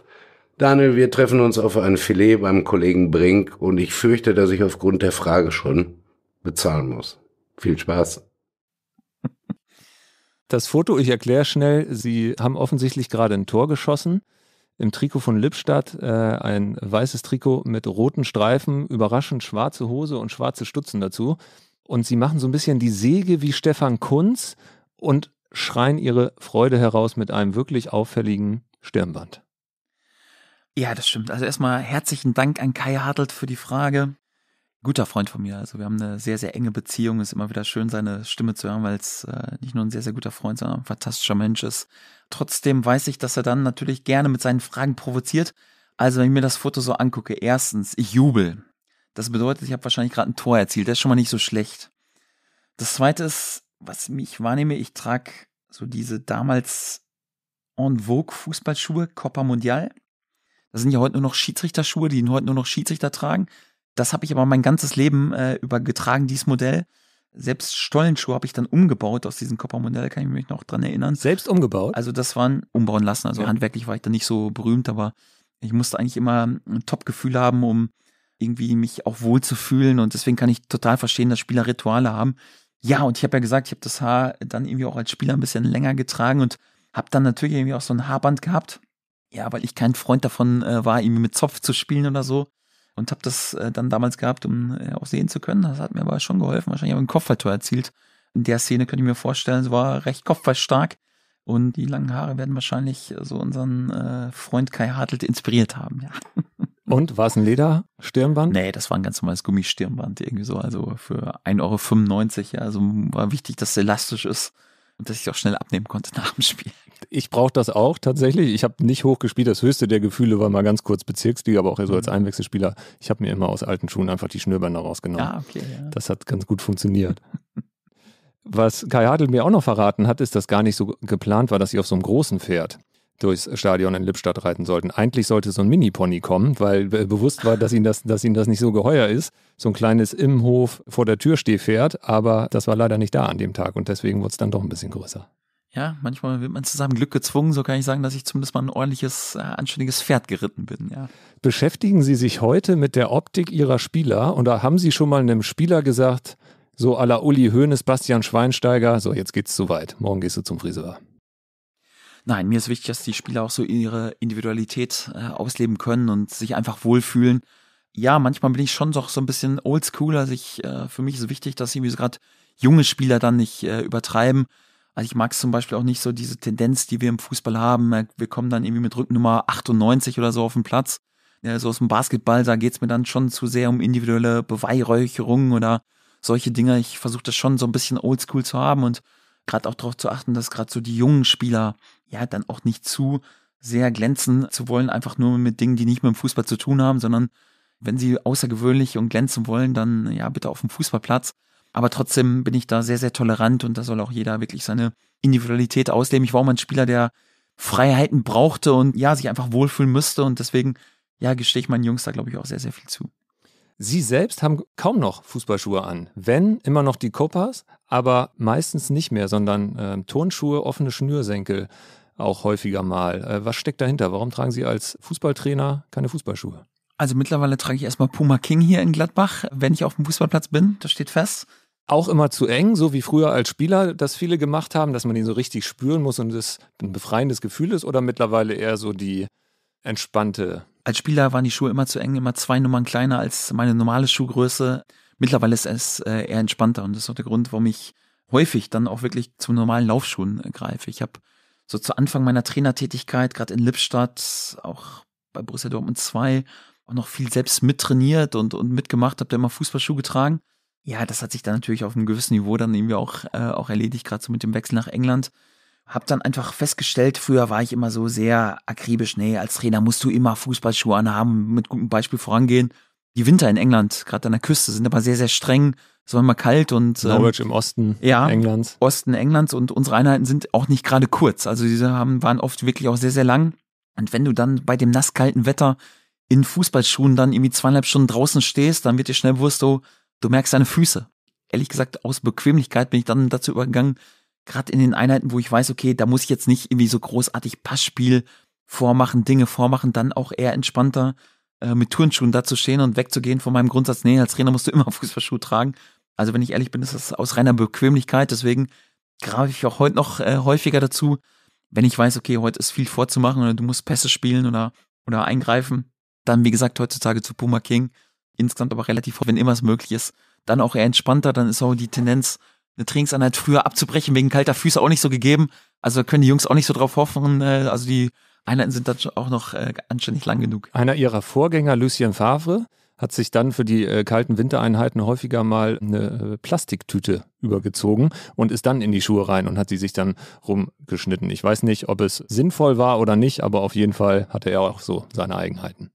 Daniel, wir treffen uns auf ein Filet beim Kollegen Brink und ich fürchte, dass ich aufgrund der Frage schon bezahlen muss. Viel Spaß. Das Foto, ich erkläre schnell, sie haben offensichtlich gerade ein Tor geschossen. Im Trikot von Lippstadt, äh, ein weißes Trikot mit roten Streifen, überraschend schwarze Hose und schwarze Stutzen dazu. Und sie machen so ein bisschen die Säge wie Stefan Kunz und schreien ihre Freude heraus mit einem wirklich auffälligen Stirnband. Ja, das stimmt. Also erstmal herzlichen Dank an Kai Hartelt für die Frage guter Freund von mir. Also wir haben eine sehr, sehr enge Beziehung. Es ist immer wieder schön, seine Stimme zu hören, weil es äh, nicht nur ein sehr, sehr guter Freund, sondern ein fantastischer Mensch ist. Trotzdem weiß ich, dass er dann natürlich gerne mit seinen Fragen provoziert. Also wenn ich mir das Foto so angucke, erstens, ich jubel. Das bedeutet, ich habe wahrscheinlich gerade ein Tor erzielt. Das ist schon mal nicht so schlecht. Das zweite ist, was ich wahrnehme, ich trage so diese damals en vogue Fußballschuhe, Copa Mundial. Das sind ja heute nur noch Schiedsrichterschuhe, die heute nur noch Schiedsrichter tragen. Das habe ich aber mein ganzes Leben äh, übergetragen, dieses Modell. Selbst Stollenschuhe habe ich dann umgebaut aus diesem Koppermodell, kann ich mich noch dran erinnern. Selbst umgebaut? Also das waren umbauen lassen. Also ja. handwerklich war ich dann nicht so berühmt, aber ich musste eigentlich immer ein Top-Gefühl haben, um irgendwie mich auch wohl zu fühlen. Und deswegen kann ich total verstehen, dass Spieler Rituale haben. Ja, und ich habe ja gesagt, ich habe das Haar dann irgendwie auch als Spieler ein bisschen länger getragen und habe dann natürlich irgendwie auch so ein Haarband gehabt. Ja, weil ich kein Freund davon äh, war, irgendwie mit Zopf zu spielen oder so und habe das äh, dann damals gehabt, um äh, auch sehen zu können. Das hat mir aber schon geholfen. Wahrscheinlich habe ich ein Kopfballtor erzielt. In der Szene könnte ich mir vorstellen, es war recht kopfballstark. Und die langen Haare werden wahrscheinlich so unseren äh, Freund Kai Hartelt inspiriert haben, ja. Und war es ein Lederstirnband? Nee, das war ein ganz normales Gummistirnband, irgendwie so, also für 1,95 Euro. Ja, also war wichtig, dass es elastisch ist und dass ich auch schnell abnehmen konnte nach dem Spiel. Ich brauche das auch tatsächlich. Ich habe nicht hochgespielt. Das höchste der Gefühle war mal ganz kurz Bezirksliga, aber auch so als mhm. Einwechselspieler. Ich habe mir immer aus alten Schuhen einfach die Schnürbänder rausgenommen. Ah, okay, ja. Das hat ganz gut funktioniert. Was Kai Hadel mir auch noch verraten hat, ist, dass gar nicht so geplant war, dass ich auf so einem großen fährt durchs Stadion in Lippstadt reiten sollten. Eigentlich sollte so ein Mini-Pony kommen, weil äh, bewusst war, dass ihnen das, dass ihnen das nicht so geheuer ist. So ein kleines im Hof vor der Tür stehfährt, aber das war leider nicht da an dem Tag und deswegen wurde es dann doch ein bisschen größer. Ja, manchmal wird man zusammen Glück gezwungen. So kann ich sagen, dass ich zumindest mal ein ordentliches, äh, anständiges Pferd geritten bin. Ja. Beschäftigen Sie sich heute mit der Optik Ihrer Spieler und da haben Sie schon mal einem Spieler gesagt, so à la Uli Hoeneß, Bastian Schweinsteiger, so jetzt geht's zu weit. Morgen gehst du zum Friseur. Nein, mir ist wichtig, dass die Spieler auch so ihre Individualität äh, ausleben können und sich einfach wohlfühlen. Ja, manchmal bin ich schon doch so ein bisschen oldschooler. Also ich, äh, für mich ist wichtig, dass irgendwie so gerade junge Spieler dann nicht äh, übertreiben. Also ich mag es zum Beispiel auch nicht so diese Tendenz, die wir im Fußball haben. Äh, wir kommen dann irgendwie mit Rücknummer 98 oder so auf den Platz. Ja, so aus dem Basketball, da geht es mir dann schon zu sehr um individuelle Beweihräucherungen oder solche Dinge. Ich versuche das schon so ein bisschen oldschool zu haben und gerade auch darauf zu achten, dass gerade so die jungen Spieler ja dann auch nicht zu sehr glänzen zu wollen, einfach nur mit Dingen, die nicht mit dem Fußball zu tun haben, sondern wenn sie außergewöhnlich und glänzen wollen, dann ja bitte auf dem Fußballplatz. Aber trotzdem bin ich da sehr, sehr tolerant und da soll auch jeder wirklich seine Individualität ausleben. Ich war auch mal ein Spieler, der Freiheiten brauchte und ja, sich einfach wohlfühlen müsste und deswegen, ja, gestehe ich meinen Jungs da, glaube ich, auch sehr, sehr viel zu. Sie selbst haben kaum noch Fußballschuhe an. Wenn, immer noch die Copas, aber meistens nicht mehr, sondern äh, Turnschuhe, offene Schnürsenkel auch häufiger mal. Äh, was steckt dahinter? Warum tragen Sie als Fußballtrainer keine Fußballschuhe? Also mittlerweile trage ich erstmal Puma King hier in Gladbach, wenn ich auf dem Fußballplatz bin. Das steht fest auch immer zu eng, so wie früher als Spieler das viele gemacht haben, dass man ihn so richtig spüren muss und es ein befreiendes Gefühl ist oder mittlerweile eher so die entspannte als Spieler waren die Schuhe immer zu eng, immer zwei Nummern kleiner als meine normale Schuhgröße. Mittlerweile ist es äh, eher entspannter und das ist auch der Grund, warum ich häufig dann auch wirklich zu normalen Laufschuhen äh, greife. Ich habe so zu Anfang meiner Trainertätigkeit, gerade in Lippstadt, auch bei Borussia Dortmund 2, auch noch viel selbst mittrainiert und, und mitgemacht, habe da immer Fußballschuhe getragen. Ja, das hat sich dann natürlich auf einem gewissen Niveau dann eben auch, äh, auch erledigt, gerade so mit dem Wechsel nach England habe dann einfach festgestellt, früher war ich immer so sehr akribisch, nee, als Trainer musst du immer Fußballschuhe anhaben, mit gutem Beispiel vorangehen. Die Winter in England, gerade an der Küste, sind aber sehr, sehr streng. Es war immer kalt und. Ähm, Norwich im Osten ja, Englands. Osten Englands und unsere Einheiten sind auch nicht gerade kurz. Also diese haben, waren oft wirklich auch sehr, sehr lang. Und wenn du dann bei dem nasskalten Wetter in Fußballschuhen dann irgendwie zweieinhalb Stunden draußen stehst, dann wird dir schnell bewusst, du, oh, du merkst deine Füße. Ehrlich gesagt, aus Bequemlichkeit bin ich dann dazu übergegangen, gerade in den Einheiten, wo ich weiß, okay, da muss ich jetzt nicht irgendwie so großartig Passspiel vormachen, Dinge vormachen, dann auch eher entspannter äh, mit Turnschuhen da zu stehen und wegzugehen von meinem Grundsatz, nee, als Trainer musst du immer Fußballschuh tragen. Also wenn ich ehrlich bin, ist das aus reiner Bequemlichkeit, deswegen greife ich auch heute noch äh, häufiger dazu, wenn ich weiß, okay, heute ist viel vorzumachen oder du musst Pässe spielen oder, oder eingreifen, dann wie gesagt heutzutage zu Puma King, insgesamt aber relativ, wenn immer es möglich ist, dann auch eher entspannter, dann ist auch die Tendenz, eine Trainingsanheit früher abzubrechen, wegen kalter Füße auch nicht so gegeben. Also können die Jungs auch nicht so drauf hoffen. Äh, also die Einheiten sind dann auch noch äh, anständig lang genug. Einer ihrer Vorgänger, Lucien Favre, hat sich dann für die äh, kalten Wintereinheiten häufiger mal eine Plastiktüte übergezogen und ist dann in die Schuhe rein und hat sie sich dann rumgeschnitten. Ich weiß nicht, ob es sinnvoll war oder nicht, aber auf jeden Fall hatte er auch so seine Eigenheiten.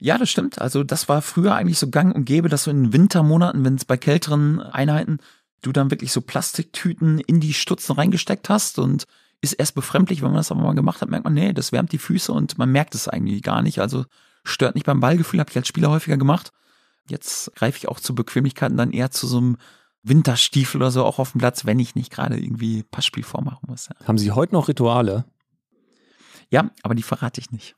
Ja, das stimmt. Also das war früher eigentlich so gang und gäbe, dass so in Wintermonaten, wenn es bei kälteren Einheiten du dann wirklich so Plastiktüten in die Stutzen reingesteckt hast und ist erst befremdlich, wenn man das aber mal gemacht hat, merkt man, nee, das wärmt die Füße und man merkt es eigentlich gar nicht. Also stört nicht beim Ballgefühl, habe ich als Spieler häufiger gemacht. Jetzt greife ich auch zu Bequemlichkeiten dann eher zu so einem Winterstiefel oder so auch auf dem Platz, wenn ich nicht gerade irgendwie Passspiel vormachen muss. Ja. Haben Sie heute noch Rituale? Ja, aber die verrate ich nicht.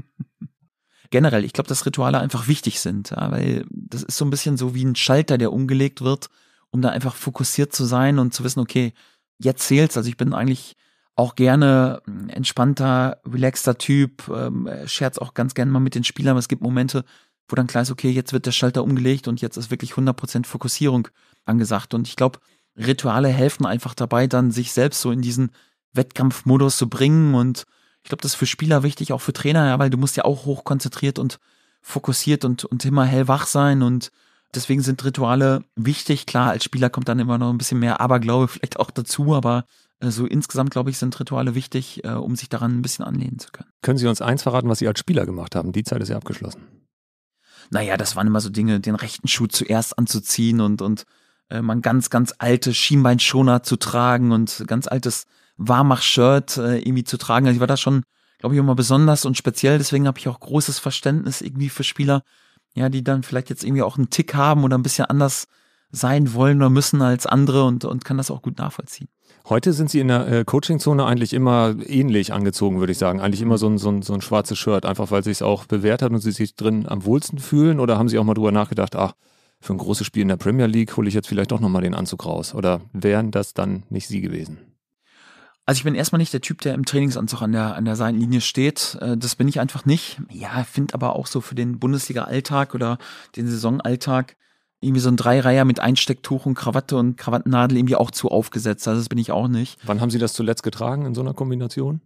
Generell, ich glaube, dass Rituale einfach wichtig sind, weil das ist so ein bisschen so wie ein Schalter, der umgelegt wird um da einfach fokussiert zu sein und zu wissen, okay, jetzt zählt's. Also ich bin eigentlich auch gerne hm, entspannter, relaxter Typ, ähm, scherz auch ganz gerne mal mit den Spielern. Es gibt Momente, wo dann klar ist, okay, jetzt wird der Schalter umgelegt und jetzt ist wirklich 100% Fokussierung angesagt. Und ich glaube, Rituale helfen einfach dabei, dann sich selbst so in diesen Wettkampfmodus zu bringen. Und ich glaube, das ist für Spieler wichtig, auch für Trainer, ja, weil du musst ja auch hochkonzentriert und fokussiert und, und immer hellwach sein und Deswegen sind Rituale wichtig. Klar, als Spieler kommt dann immer noch ein bisschen mehr Aberglaube vielleicht auch dazu, aber äh, so insgesamt, glaube ich, sind Rituale wichtig, äh, um sich daran ein bisschen anlehnen zu können. Können Sie uns eins verraten, was Sie als Spieler gemacht haben? Die Zeit ist ja abgeschlossen. Naja, das waren immer so Dinge, den rechten Schuh zuerst anzuziehen und, und äh, man ganz, ganz alte Schienbeinschoner zu tragen und ganz altes Warmach-Shirt äh, irgendwie zu tragen. Also ich war da schon, glaube ich, immer besonders und speziell. Deswegen habe ich auch großes Verständnis irgendwie für Spieler, ja, die dann vielleicht jetzt irgendwie auch einen Tick haben oder ein bisschen anders sein wollen oder müssen als andere und, und kann das auch gut nachvollziehen. Heute sind sie in der äh, Coaching-Zone eigentlich immer ähnlich angezogen, würde ich sagen. Eigentlich immer so ein, so ein, so ein schwarzes Shirt, einfach weil sie es auch bewährt hat und sie sich drin am wohlsten fühlen oder haben sie auch mal drüber nachgedacht, ach, für ein großes Spiel in der Premier League hole ich jetzt vielleicht doch nochmal den Anzug raus oder wären das dann nicht sie gewesen? Also ich bin erstmal nicht der Typ, der im Trainingsanzug an der, an der Seitenlinie steht. Äh, das bin ich einfach nicht. Ja, finde aber auch so für den Bundesliga-Alltag oder den Saisonalltag irgendwie so ein Dreireiher mit Einstecktuch und Krawatte und Krawattennadel irgendwie auch zu aufgesetzt. Also das bin ich auch nicht. Wann haben Sie das zuletzt getragen in so einer Kombination?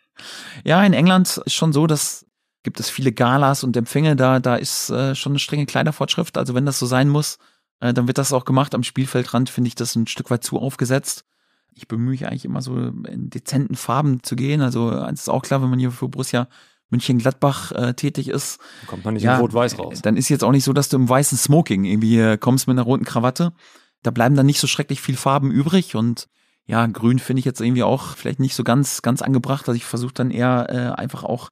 ja, in England ist schon so, dass gibt es viele Galas und Empfänge da. Da ist äh, schon eine strenge Kleiderfortschrift. Also wenn das so sein muss, äh, dann wird das auch gemacht. Am Spielfeldrand finde ich das ein Stück weit zu aufgesetzt. Ich bemühe mich eigentlich immer so in dezenten Farben zu gehen. Also eins ist auch klar, wenn man hier für Borussia München-Gladbach äh, tätig ist. Kommt man nicht ja, in Rot-Weiß raus. Dann ist jetzt auch nicht so, dass du im weißen Smoking irgendwie äh, kommst mit einer roten Krawatte. Da bleiben dann nicht so schrecklich viel Farben übrig und ja, grün finde ich jetzt irgendwie auch vielleicht nicht so ganz, ganz angebracht. Also ich versuche dann eher äh, einfach auch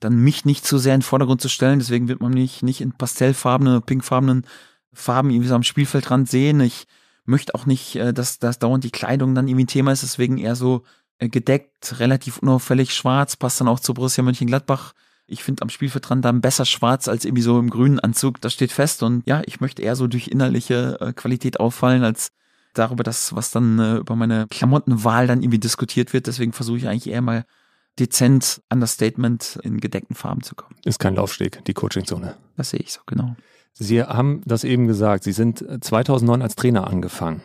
dann mich nicht zu sehr in den Vordergrund zu stellen. Deswegen wird man mich nicht in pastellfarbene, pinkfarbenen Farben irgendwie so am Spielfeldrand sehen. Ich möchte auch nicht, äh, dass, dass dauernd die Kleidung dann irgendwie Thema ist, deswegen eher so äh, gedeckt, relativ unauffällig schwarz, passt dann auch zu Borussia Mönchengladbach. Ich finde am Spielvertrand dann besser schwarz als irgendwie so im grünen Anzug, das steht fest und ja, ich möchte eher so durch innerliche äh, Qualität auffallen als darüber das, was dann über meine Klamottenwahl dann irgendwie diskutiert wird. Deswegen versuche ich eigentlich eher mal dezent an das Statement in gedeckten Farben zu kommen. Ist kein Laufsteg, die Coachingzone. Das sehe ich so, genau. Sie haben das eben gesagt, Sie sind 2009 äh, als Trainer angefangen.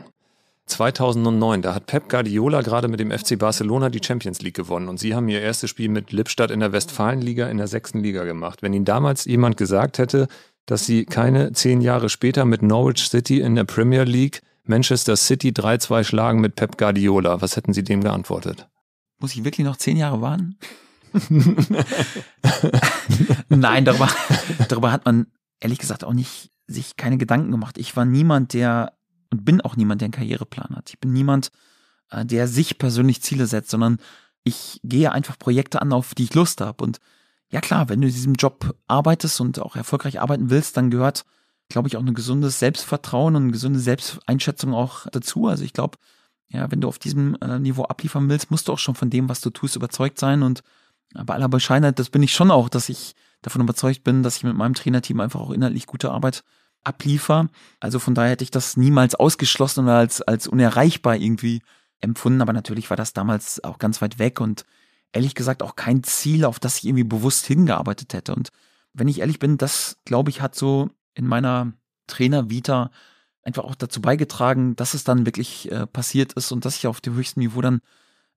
2009, da hat Pep Guardiola gerade mit dem FC Barcelona die Champions League gewonnen und Sie haben Ihr erstes Spiel mit Lippstadt in der Westfalenliga in der sechsten Liga gemacht. Wenn Ihnen damals jemand gesagt hätte, dass Sie keine zehn Jahre später mit Norwich City in der Premier League Manchester City 3-2 schlagen mit Pep Guardiola, was hätten Sie dem geantwortet? Muss ich wirklich noch zehn Jahre warten? Nein, darüber, darüber hat man ehrlich gesagt auch nicht sich keine Gedanken gemacht. Ich war niemand, der und bin auch niemand, der einen Karriereplan hat. Ich bin niemand, äh, der sich persönlich Ziele setzt, sondern ich gehe einfach Projekte an, auf die ich Lust habe. Und ja klar, wenn du in diesem Job arbeitest und auch erfolgreich arbeiten willst, dann gehört, glaube ich, auch ein gesundes Selbstvertrauen und eine gesunde Selbsteinschätzung auch dazu. Also ich glaube, ja, wenn du auf diesem äh, Niveau abliefern willst, musst du auch schon von dem, was du tust, überzeugt sein. Und äh, bei aller Bescheidenheit, das bin ich schon auch, dass ich davon überzeugt bin, dass ich mit meinem Trainerteam einfach auch inhaltlich gute Arbeit abliefer. Also von daher hätte ich das niemals ausgeschlossen oder als, als unerreichbar irgendwie empfunden. Aber natürlich war das damals auch ganz weit weg und ehrlich gesagt auch kein Ziel, auf das ich irgendwie bewusst hingearbeitet hätte. Und wenn ich ehrlich bin, das glaube ich hat so in meiner Trainervita einfach auch dazu beigetragen, dass es dann wirklich äh, passiert ist und dass ich auf dem höchsten Niveau dann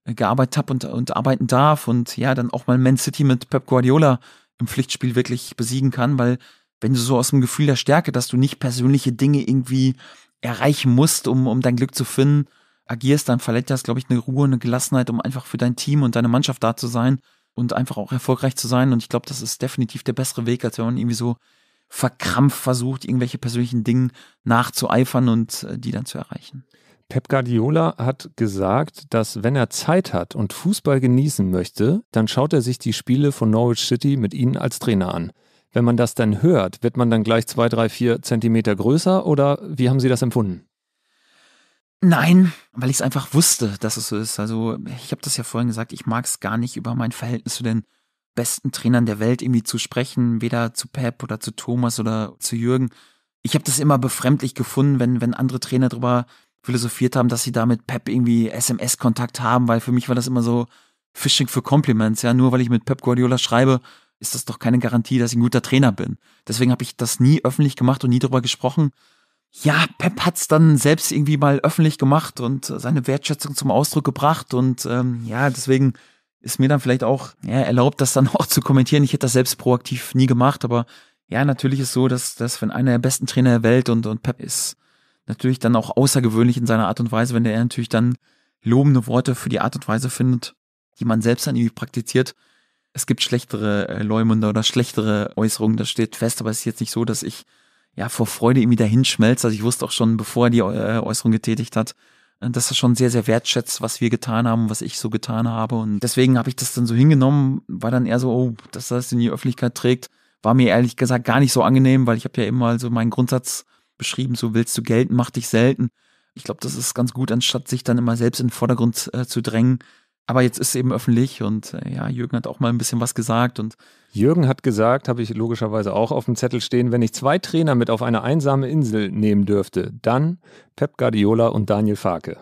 äh, gearbeitet habe und, und arbeiten darf und ja, dann auch mal Man City mit Pep Guardiola im Pflichtspiel wirklich besiegen kann, weil wenn du so aus dem Gefühl der Stärke, dass du nicht persönliche Dinge irgendwie erreichen musst, um, um dein Glück zu finden, agierst, dann verletzt das, glaube ich, eine Ruhe, eine Gelassenheit, um einfach für dein Team und deine Mannschaft da zu sein und einfach auch erfolgreich zu sein. Und ich glaube, das ist definitiv der bessere Weg, als wenn man irgendwie so verkrampft versucht, irgendwelche persönlichen Dinge nachzueifern und äh, die dann zu erreichen. Pep Guardiola hat gesagt, dass wenn er Zeit hat und Fußball genießen möchte, dann schaut er sich die Spiele von Norwich City mit ihnen als Trainer an. Wenn man das dann hört, wird man dann gleich zwei, drei, vier Zentimeter größer oder wie haben Sie das empfunden? Nein, weil ich es einfach wusste, dass es so ist. Also ich habe das ja vorhin gesagt, ich mag es gar nicht über mein Verhältnis zu den besten Trainern der Welt irgendwie zu sprechen, weder zu Pep oder zu Thomas oder zu Jürgen. Ich habe das immer befremdlich gefunden, wenn, wenn andere Trainer drüber philosophiert haben, dass sie da mit Pep irgendwie SMS-Kontakt haben, weil für mich war das immer so Phishing für Compliments, ja. Nur weil ich mit Pep Guardiola schreibe, ist das doch keine Garantie, dass ich ein guter Trainer bin. Deswegen habe ich das nie öffentlich gemacht und nie darüber gesprochen. Ja, Pep hat's dann selbst irgendwie mal öffentlich gemacht und äh, seine Wertschätzung zum Ausdruck gebracht. Und ähm, ja, deswegen ist mir dann vielleicht auch ja, erlaubt, das dann auch zu kommentieren. Ich hätte das selbst proaktiv nie gemacht, aber ja, natürlich ist so, dass, dass wenn einer der besten Trainer der Welt und, und Pep ist natürlich dann auch außergewöhnlich in seiner Art und Weise, wenn er natürlich dann lobende Worte für die Art und Weise findet, die man selbst dann irgendwie praktiziert. Es gibt schlechtere äh, Leumunder oder schlechtere Äußerungen, das steht fest, aber es ist jetzt nicht so, dass ich ja vor Freude irgendwie dahinschmelze. Also ich wusste auch schon, bevor er die äh, Äußerung getätigt hat, äh, dass er schon sehr, sehr wertschätzt, was wir getan haben, was ich so getan habe. Und deswegen habe ich das dann so hingenommen, war dann eher so, oh, dass er das in die Öffentlichkeit trägt. War mir ehrlich gesagt gar nicht so angenehm, weil ich habe ja immer so meinen Grundsatz beschrieben, so willst du Geld, mach dich selten. Ich glaube, das ist ganz gut, anstatt sich dann immer selbst in den Vordergrund äh, zu drängen. Aber jetzt ist es eben öffentlich und äh, ja, Jürgen hat auch mal ein bisschen was gesagt und Jürgen hat gesagt, habe ich logischerweise auch auf dem Zettel stehen, wenn ich zwei Trainer mit auf eine einsame Insel nehmen dürfte, dann Pep Guardiola und Daniel Farke.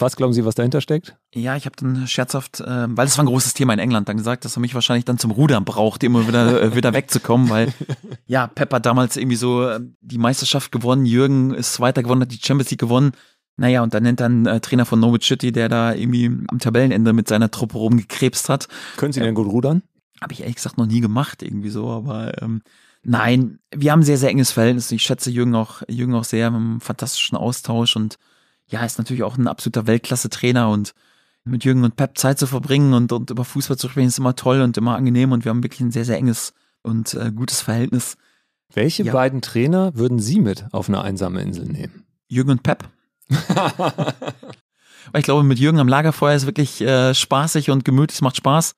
Was glauben Sie, was dahinter steckt? Ja, ich habe dann scherzhaft, äh, weil es war ein großes Thema in England, dann gesagt, dass er mich wahrscheinlich dann zum Rudern braucht, immer wieder, äh, wieder wegzukommen, weil ja, Pep hat damals irgendwie so äh, die Meisterschaft gewonnen, Jürgen ist Zweiter gewonnen, hat die Champions League gewonnen. Naja, und dann nennt dann äh, Trainer von Norwich City, der da irgendwie am Tabellenende mit seiner Truppe rumgekrebst hat. Können Sie denn gut rudern? Habe ich ehrlich gesagt noch nie gemacht, irgendwie so, aber ähm, nein, wir haben ein sehr, sehr enges Verhältnis. Ich schätze Jürgen auch, Jürgen auch sehr, wir haben einen fantastischen Austausch und ja, ist natürlich auch ein absoluter Weltklasse-Trainer und mit Jürgen und Pep Zeit zu verbringen und, und über Fußball zu sprechen, ist immer toll und immer angenehm und wir haben wirklich ein sehr, sehr enges und äh, gutes Verhältnis. Welche ja. beiden Trainer würden Sie mit auf eine einsame Insel nehmen? Jürgen und Pep. Weil ich glaube, mit Jürgen am Lagerfeuer ist wirklich äh, spaßig und gemütlich, macht Spaß.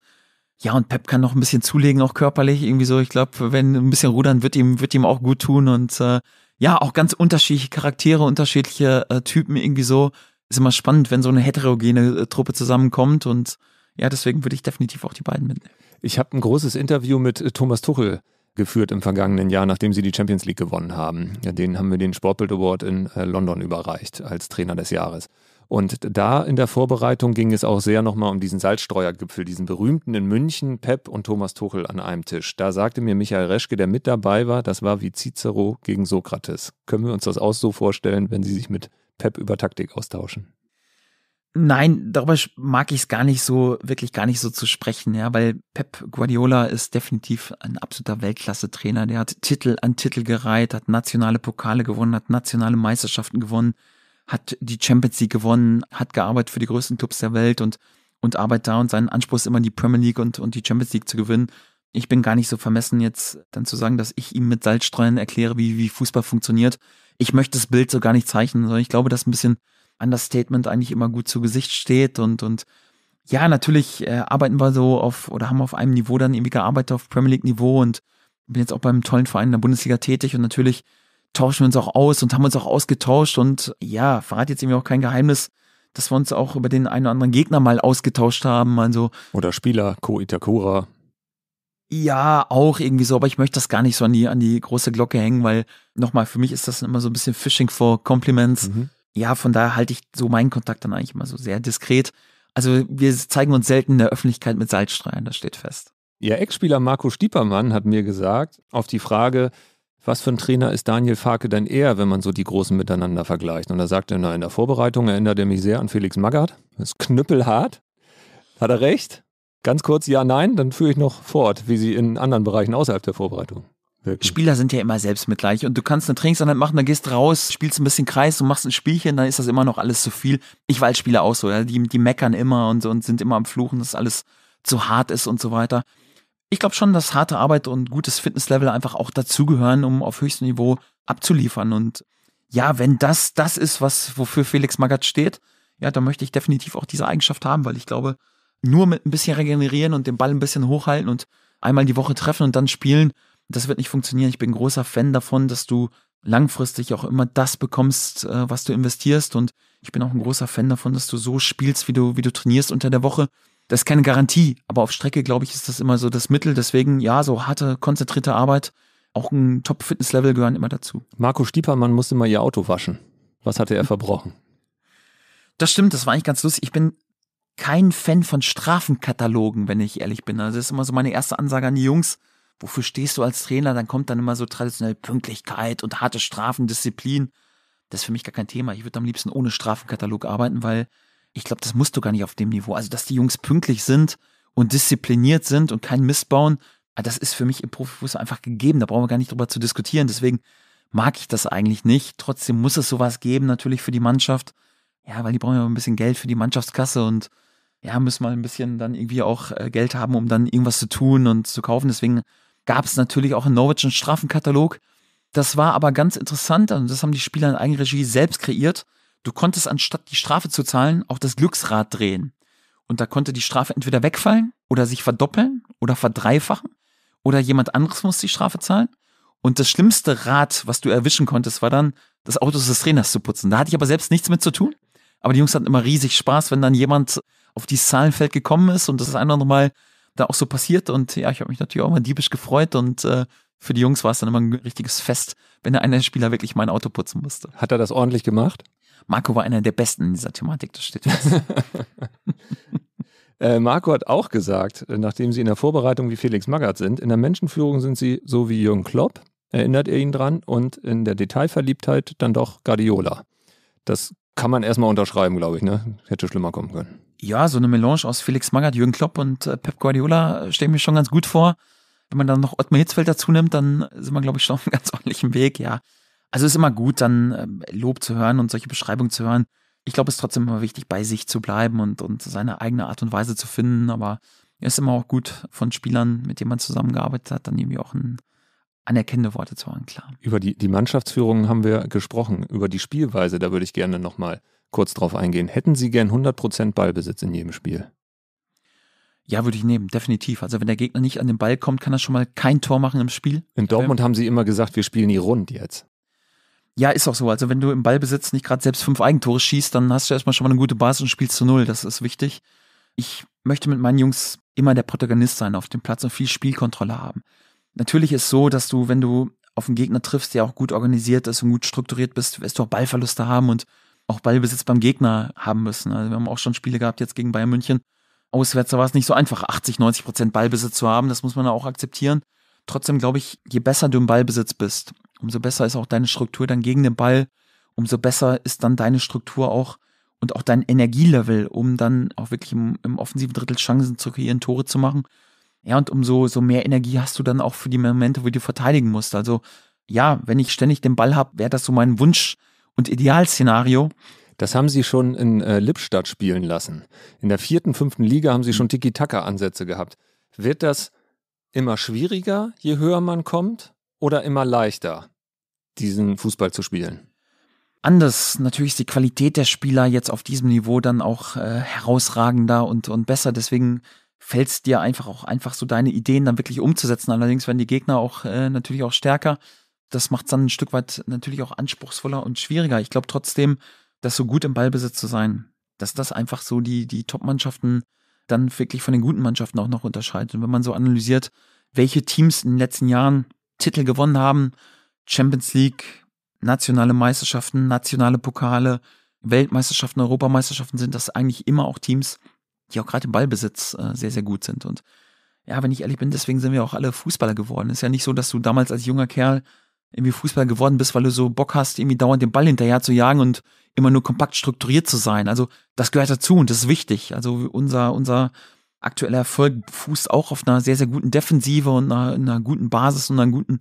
Ja, und Pep kann noch ein bisschen zulegen, auch körperlich irgendwie so. Ich glaube, wenn ein bisschen rudern wird ihm, wird ihm auch gut tun und äh, ja, auch ganz unterschiedliche Charaktere, unterschiedliche äh, Typen irgendwie so. Ist immer spannend, wenn so eine heterogene äh, Truppe zusammenkommt und ja, deswegen würde ich definitiv auch die beiden mitnehmen. Ich habe ein großes Interview mit äh, Thomas Tuchel geführt im vergangenen Jahr, nachdem sie die Champions League gewonnen haben. Ja, denen haben wir den Sportbild Award in äh, London überreicht als Trainer des Jahres. Und da in der Vorbereitung ging es auch sehr nochmal um diesen Salzstreuergipfel, diesen berühmten in München, Pep und Thomas Tuchel an einem Tisch. Da sagte mir Michael Reschke, der mit dabei war, das war wie Cicero gegen Sokrates. Können wir uns das auch so vorstellen, wenn Sie sich mit Pep über Taktik austauschen? Nein, darüber mag ich es gar nicht so, wirklich gar nicht so zu sprechen, ja, weil Pep Guardiola ist definitiv ein absoluter Weltklasse-Trainer. Der hat Titel an Titel gereiht, hat nationale Pokale gewonnen, hat nationale Meisterschaften gewonnen, hat die Champions League gewonnen, hat gearbeitet für die größten Clubs der Welt und, und arbeitet da und sein Anspruch ist immer die Premier League und, und die Champions League zu gewinnen. Ich bin gar nicht so vermessen jetzt dann zu sagen, dass ich ihm mit Salzstreuen erkläre, wie, wie Fußball funktioniert. Ich möchte das Bild so gar nicht zeichnen, sondern ich glaube, dass ein bisschen Understatement eigentlich immer gut zu Gesicht steht und, und ja, natürlich äh, arbeiten wir so auf oder haben auf einem Niveau dann irgendwie gearbeitet auf Premier League Niveau und bin jetzt auch beim tollen Verein in der Bundesliga tätig und natürlich tauschen wir uns auch aus und haben uns auch ausgetauscht und ja, verrate jetzt eben auch kein Geheimnis, dass wir uns auch über den einen oder anderen Gegner mal ausgetauscht haben. Also, oder Spieler, Ko Itakura. Ja, auch irgendwie so, aber ich möchte das gar nicht so an die, an die große Glocke hängen, weil nochmal, für mich ist das immer so ein bisschen Fishing for Compliments. Mhm. Ja, von daher halte ich so meinen Kontakt dann eigentlich immer so sehr diskret. Also wir zeigen uns selten in der Öffentlichkeit mit Salzstrahlen, das steht fest. Ihr Ex-Spieler Marco Stiepermann hat mir gesagt, auf die Frage, was für ein Trainer ist Daniel Farke denn eher, wenn man so die Großen miteinander vergleicht? Und da sagt er, na, in der Vorbereitung erinnert er mich sehr an Felix Magath. Das ist knüppelhart. Hat er recht? Ganz kurz, ja, nein, dann führe ich noch fort, wie sie in anderen Bereichen außerhalb der Vorbereitung. Wirken. Spieler sind ja immer selbstmitleidig und du kannst eine Trainingseinheit machen, dann gehst raus, spielst ein bisschen Kreis und machst ein Spielchen, dann ist das immer noch alles zu viel. Ich war als Spieler auch so, ja, die, die meckern immer und, und sind immer am Fluchen, dass alles zu hart ist und so weiter ich glaube schon, dass harte Arbeit und gutes Fitnesslevel einfach auch dazugehören, um auf höchstem Niveau abzuliefern. Und ja, wenn das das ist, was wofür Felix Magath steht, ja, dann möchte ich definitiv auch diese Eigenschaft haben, weil ich glaube, nur mit ein bisschen regenerieren und den Ball ein bisschen hochhalten und einmal die Woche treffen und dann spielen, das wird nicht funktionieren. Ich bin großer Fan davon, dass du langfristig auch immer das bekommst, äh, was du investierst. Und ich bin auch ein großer Fan davon, dass du so spielst, wie du, wie du trainierst unter der Woche. Das ist keine Garantie, aber auf Strecke, glaube ich, ist das immer so das Mittel. Deswegen, ja, so harte, konzentrierte Arbeit, auch ein Top-Fitness-Level gehören immer dazu. Marco Stiepermann musste immer ihr Auto waschen. Was hatte er hm. verbrochen? Das stimmt, das war eigentlich ganz lustig. Ich bin kein Fan von Strafenkatalogen, wenn ich ehrlich bin. Also das ist immer so meine erste Ansage an die Jungs. Wofür stehst du als Trainer? Dann kommt dann immer so traditionell Pünktlichkeit und harte Strafen, Disziplin. Das ist für mich gar kein Thema. Ich würde am liebsten ohne Strafenkatalog arbeiten, weil ich glaube, das musst du gar nicht auf dem Niveau. Also, dass die Jungs pünktlich sind und diszipliniert sind und keinen Mist bauen, ah, das ist für mich im Profifußball einfach gegeben. Da brauchen wir gar nicht drüber zu diskutieren. Deswegen mag ich das eigentlich nicht. Trotzdem muss es sowas geben, natürlich für die Mannschaft. Ja, weil die brauchen ja ein bisschen Geld für die Mannschaftskasse und ja, müssen mal ein bisschen dann irgendwie auch äh, Geld haben, um dann irgendwas zu tun und zu kaufen. Deswegen gab es natürlich auch in Norwich einen Strafenkatalog. Das war aber ganz interessant und das haben die Spieler in Eigenregie selbst kreiert. Du konntest anstatt die Strafe zu zahlen auch das Glücksrad drehen. Und da konnte die Strafe entweder wegfallen oder sich verdoppeln oder verdreifachen oder jemand anderes muss die Strafe zahlen. Und das schlimmste Rad, was du erwischen konntest, war dann, das Auto des Trainers zu putzen. Da hatte ich aber selbst nichts mit zu tun. Aber die Jungs hatten immer riesig Spaß, wenn dann jemand auf dieses Zahlenfeld gekommen ist und das ist einfach nochmal da auch so passiert. Und ja, ich habe mich natürlich auch immer diebisch gefreut und äh, für die Jungs war es dann immer ein richtiges Fest, wenn der eine Spieler wirklich mein Auto putzen musste. Hat er das ordentlich gemacht? Marco war einer der Besten in dieser Thematik, das steht fest. Äh, Marco hat auch gesagt, nachdem sie in der Vorbereitung wie Felix Magath sind, in der Menschenführung sind sie so wie Jürgen Klopp, erinnert er ihn dran, und in der Detailverliebtheit dann doch Guardiola. Das kann man erstmal unterschreiben, glaube ich, ne? Hätte schlimmer kommen können. Ja, so eine Melange aus Felix Magath, Jürgen Klopp und äh, Pep Guardiola stelle ich mir schon ganz gut vor. Wenn man dann noch Ottmar Hitzfeld dazu nimmt, dann sind wir, glaube ich, schon auf einem ganz ordentlichen Weg, ja. Also ist immer gut, dann ähm, Lob zu hören und solche Beschreibungen zu hören. Ich glaube, es ist trotzdem immer wichtig, bei sich zu bleiben und, und seine eigene Art und Weise zu finden. Aber es ist immer auch gut, von Spielern, mit denen man zusammengearbeitet hat, dann irgendwie auch ein anerkennende Worte zu hören, klar. Über die, die Mannschaftsführung haben wir gesprochen. Über die Spielweise, da würde ich gerne nochmal kurz drauf eingehen. Hätten Sie gern 100% Ballbesitz in jedem Spiel? Ja, würde ich nehmen, definitiv. Also wenn der Gegner nicht an den Ball kommt, kann er schon mal kein Tor machen im Spiel. In Dortmund ähm, haben sie immer gesagt, wir spielen nie rund jetzt. Ja, ist auch so. Also wenn du im Ballbesitz nicht gerade selbst fünf Eigentore schießt, dann hast du erstmal schon mal eine gute Basis und spielst zu null. Das ist wichtig. Ich möchte mit meinen Jungs immer der Protagonist sein auf dem Platz und viel Spielkontrolle haben. Natürlich ist es so, dass du, wenn du auf einen Gegner triffst, der auch gut organisiert ist und gut strukturiert bist, wirst du auch Ballverluste haben und auch Ballbesitz beim Gegner haben müssen. Also wir haben auch schon Spiele gehabt jetzt gegen Bayern München. Auswärts war es nicht so einfach, 80, 90 Prozent Ballbesitz zu haben. Das muss man auch akzeptieren. Trotzdem glaube ich, je besser du im Ballbesitz bist Umso besser ist auch deine Struktur dann gegen den Ball. Umso besser ist dann deine Struktur auch und auch dein Energielevel, um dann auch wirklich im, im offensiven Drittel Chancen zu kreieren, Tore zu machen. Ja, und umso so mehr Energie hast du dann auch für die Momente, wo du verteidigen musst. Also ja, wenn ich ständig den Ball habe, wäre das so mein Wunsch und Idealszenario. Das haben sie schon in äh, Lippstadt spielen lassen. In der vierten, fünften Liga haben sie schon Tiki-Taka-Ansätze gehabt. Wird das immer schwieriger, je höher man kommt, oder immer leichter? diesen Fußball zu spielen? Anders natürlich ist die Qualität der Spieler jetzt auf diesem Niveau dann auch äh, herausragender und, und besser. Deswegen fällt es dir einfach auch einfach so deine Ideen dann wirklich umzusetzen. Allerdings werden die Gegner auch äh, natürlich auch stärker. Das macht es dann ein Stück weit natürlich auch anspruchsvoller und schwieriger. Ich glaube trotzdem, dass so gut im Ballbesitz zu sein, dass das einfach so die, die Top-Mannschaften dann wirklich von den guten Mannschaften auch noch unterscheidet. Und wenn man so analysiert, welche Teams in den letzten Jahren Titel gewonnen haben Champions League, nationale Meisterschaften, nationale Pokale, Weltmeisterschaften, Europameisterschaften sind das eigentlich immer auch Teams, die auch gerade im Ballbesitz äh, sehr, sehr gut sind. Und ja, wenn ich ehrlich bin, deswegen sind wir auch alle Fußballer geworden. Ist ja nicht so, dass du damals als junger Kerl irgendwie Fußballer geworden bist, weil du so Bock hast, irgendwie dauernd den Ball hinterher zu jagen und immer nur kompakt strukturiert zu sein. Also das gehört dazu und das ist wichtig. Also unser, unser aktueller Erfolg fußt auch auf einer sehr, sehr guten Defensive und einer, einer guten Basis und einer guten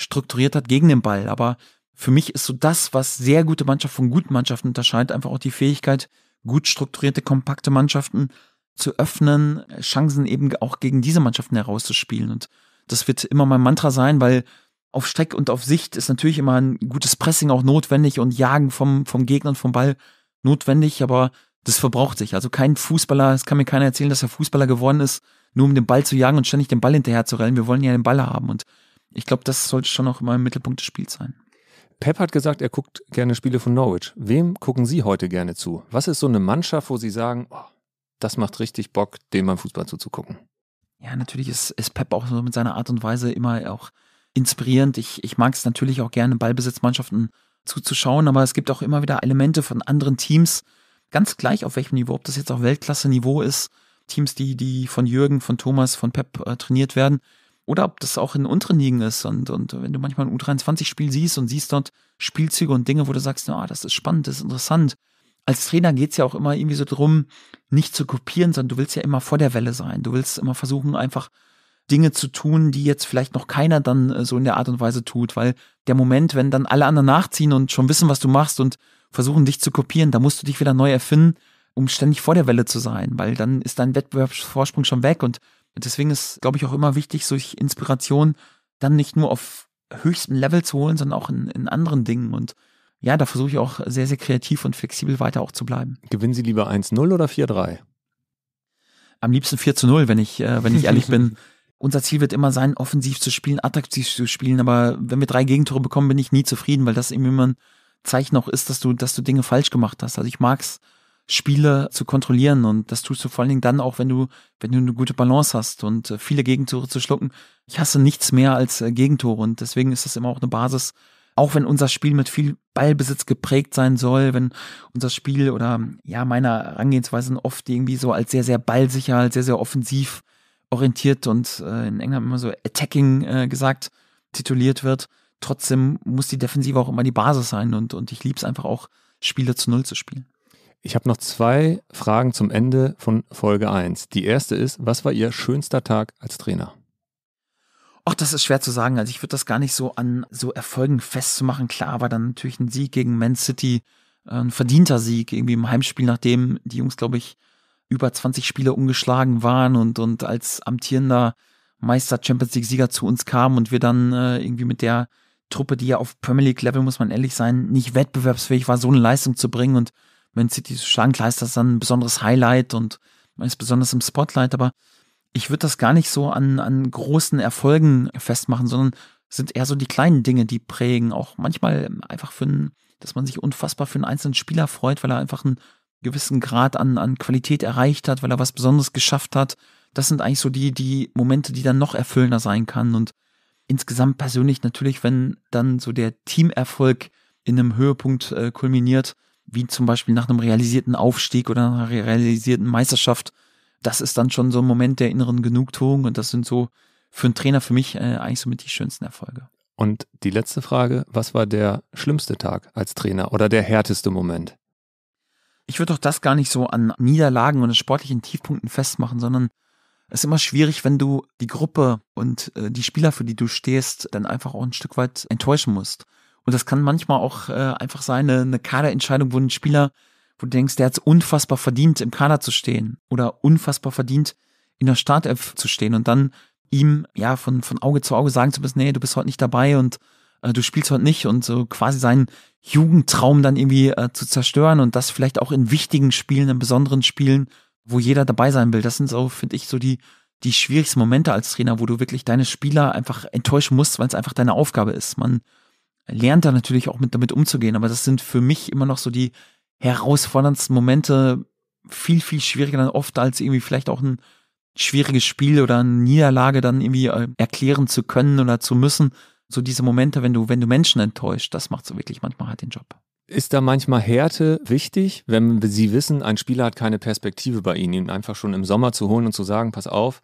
strukturiert hat gegen den Ball. Aber für mich ist so das, was sehr gute Mannschaften von guten Mannschaften unterscheidet, einfach auch die Fähigkeit, gut strukturierte, kompakte Mannschaften zu öffnen, Chancen eben auch gegen diese Mannschaften herauszuspielen. Und das wird immer mein Mantra sein, weil auf Streck und auf Sicht ist natürlich immer ein gutes Pressing auch notwendig und Jagen vom, vom Gegner und vom Ball notwendig, aber das verbraucht sich. Also kein Fußballer, es kann mir keiner erzählen, dass er Fußballer geworden ist, nur um den Ball zu jagen und ständig den Ball hinterher zu rennen. Wir wollen ja den Ball haben und ich glaube, das sollte schon auch immer im Mittelpunkt des Spiels sein. Pep hat gesagt, er guckt gerne Spiele von Norwich. Wem gucken Sie heute gerne zu? Was ist so eine Mannschaft, wo Sie sagen, oh, das macht richtig Bock, dem beim Fußball zuzugucken? Ja, natürlich ist, ist Pep auch so mit seiner Art und Weise immer auch inspirierend. Ich, ich mag es natürlich auch gerne, Ballbesitzmannschaften zuzuschauen, aber es gibt auch immer wieder Elemente von anderen Teams, ganz gleich auf welchem Niveau, ob das jetzt auch Weltklasse-Niveau ist, Teams, die, die von Jürgen, von Thomas, von Pep äh, trainiert werden, oder ob das auch in unteren Ligen ist und, und wenn du manchmal ein U23-Spiel siehst und siehst dort Spielzüge und Dinge, wo du sagst, na, ah, das ist spannend, das ist interessant. Als Trainer geht es ja auch immer irgendwie so drum, nicht zu kopieren, sondern du willst ja immer vor der Welle sein. Du willst immer versuchen, einfach Dinge zu tun, die jetzt vielleicht noch keiner dann äh, so in der Art und Weise tut, weil der Moment, wenn dann alle anderen nachziehen und schon wissen, was du machst und versuchen, dich zu kopieren, da musst du dich wieder neu erfinden, um ständig vor der Welle zu sein, weil dann ist dein Wettbewerbsvorsprung schon weg und Deswegen ist, glaube ich, auch immer wichtig, solche Inspiration dann nicht nur auf höchstem Level zu holen, sondern auch in, in anderen Dingen. Und ja, da versuche ich auch sehr, sehr kreativ und flexibel weiter auch zu bleiben. Gewinnen Sie lieber 1-0 oder 4-3? Am liebsten 4 0, wenn ich, äh, wenn ich ehrlich bin. Unser Ziel wird immer sein, offensiv zu spielen, attraktiv zu spielen, aber wenn wir drei Gegentore bekommen, bin ich nie zufrieden, weil das eben immer ein Zeichen auch ist, dass du, dass du Dinge falsch gemacht hast. Also ich mag es, Spiele zu kontrollieren. Und das tust du vor allen Dingen dann auch, wenn du, wenn du eine gute Balance hast und äh, viele Gegentore zu schlucken. Ich hasse nichts mehr als äh, Gegentore und deswegen ist das immer auch eine Basis. Auch wenn unser Spiel mit viel Ballbesitz geprägt sein soll, wenn unser Spiel oder ja, meiner Herangehensweisen oft irgendwie so als sehr, sehr ballsicher, als sehr, sehr offensiv orientiert und äh, in England immer so attacking äh, gesagt tituliert wird. Trotzdem muss die Defensive auch immer die Basis sein und, und ich es einfach auch, Spiele zu Null zu spielen. Ich habe noch zwei Fragen zum Ende von Folge 1. Die erste ist, was war Ihr schönster Tag als Trainer? Ach, das ist schwer zu sagen. Also ich würde das gar nicht so an so Erfolgen festzumachen. Klar war dann natürlich ein Sieg gegen Man City, äh, ein verdienter Sieg irgendwie im Heimspiel, nachdem die Jungs, glaube ich, über 20 Spiele ungeschlagen waren und, und als amtierender Meister Champions League Sieger zu uns kamen und wir dann äh, irgendwie mit der Truppe, die ja auf Premier League Level, muss man ehrlich sein, nicht wettbewerbsfähig war, so eine Leistung zu bringen und man City zu schlagen. Klar ist das dann ein besonderes Highlight und man ist besonders im Spotlight, aber ich würde das gar nicht so an, an großen Erfolgen festmachen, sondern sind eher so die kleinen Dinge, die prägen. Auch manchmal einfach für einen, dass man sich unfassbar für einen einzelnen Spieler freut, weil er einfach einen gewissen Grad an, an Qualität erreicht hat, weil er was Besonderes geschafft hat. Das sind eigentlich so die, die Momente, die dann noch erfüllender sein kann. Und insgesamt persönlich natürlich, wenn dann so der Teamerfolg in einem Höhepunkt äh, kulminiert, wie zum Beispiel nach einem realisierten Aufstieg oder einer realisierten Meisterschaft. Das ist dann schon so ein Moment der inneren Genugtuung und das sind so für einen Trainer für mich äh, eigentlich somit die schönsten Erfolge. Und die letzte Frage, was war der schlimmste Tag als Trainer oder der härteste Moment? Ich würde doch das gar nicht so an Niederlagen und sportlichen Tiefpunkten festmachen, sondern es ist immer schwierig, wenn du die Gruppe und äh, die Spieler, für die du stehst, dann einfach auch ein Stück weit enttäuschen musst. Und das kann manchmal auch äh, einfach sein, eine, eine Kaderentscheidung, wo ein Spieler, wo du denkst, der hat es unfassbar verdient, im Kader zu stehen oder unfassbar verdient, in der Startelf zu stehen und dann ihm ja von, von Auge zu Auge sagen zu müssen, nee, du bist heute nicht dabei und äh, du spielst heute nicht und so quasi seinen Jugendtraum dann irgendwie äh, zu zerstören und das vielleicht auch in wichtigen Spielen, in besonderen Spielen, wo jeder dabei sein will. Das sind so, finde ich, so die, die schwierigsten Momente als Trainer, wo du wirklich deine Spieler einfach enttäuschen musst, weil es einfach deine Aufgabe ist. Man lernt da natürlich auch mit, damit umzugehen. Aber das sind für mich immer noch so die herausforderndsten Momente, viel, viel schwieriger dann oft als irgendwie vielleicht auch ein schwieriges Spiel oder eine Niederlage dann irgendwie äh, erklären zu können oder zu müssen. So diese Momente, wenn du, wenn du Menschen enttäuscht, das macht so wirklich manchmal halt den Job. Ist da manchmal Härte wichtig, wenn Sie wissen, ein Spieler hat keine Perspektive bei Ihnen, ihn einfach schon im Sommer zu holen und zu sagen, pass auf,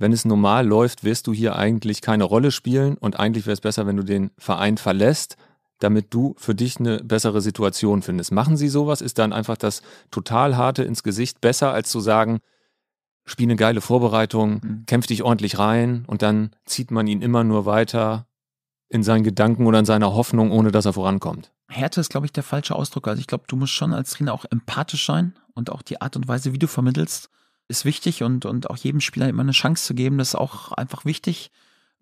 wenn es normal läuft, wirst du hier eigentlich keine Rolle spielen und eigentlich wäre es besser, wenn du den Verein verlässt, damit du für dich eine bessere Situation findest. Machen sie sowas, ist dann einfach das total harte ins Gesicht besser, als zu sagen, spiel eine geile Vorbereitung, mhm. kämpf dich ordentlich rein und dann zieht man ihn immer nur weiter in seinen Gedanken oder in seiner Hoffnung, ohne dass er vorankommt. Härte ist, glaube ich, der falsche Ausdruck. Also ich glaube, du musst schon als Trainer auch empathisch sein und auch die Art und Weise, wie du vermittelst, ist wichtig und, und auch jedem Spieler immer eine Chance zu geben, das ist auch einfach wichtig.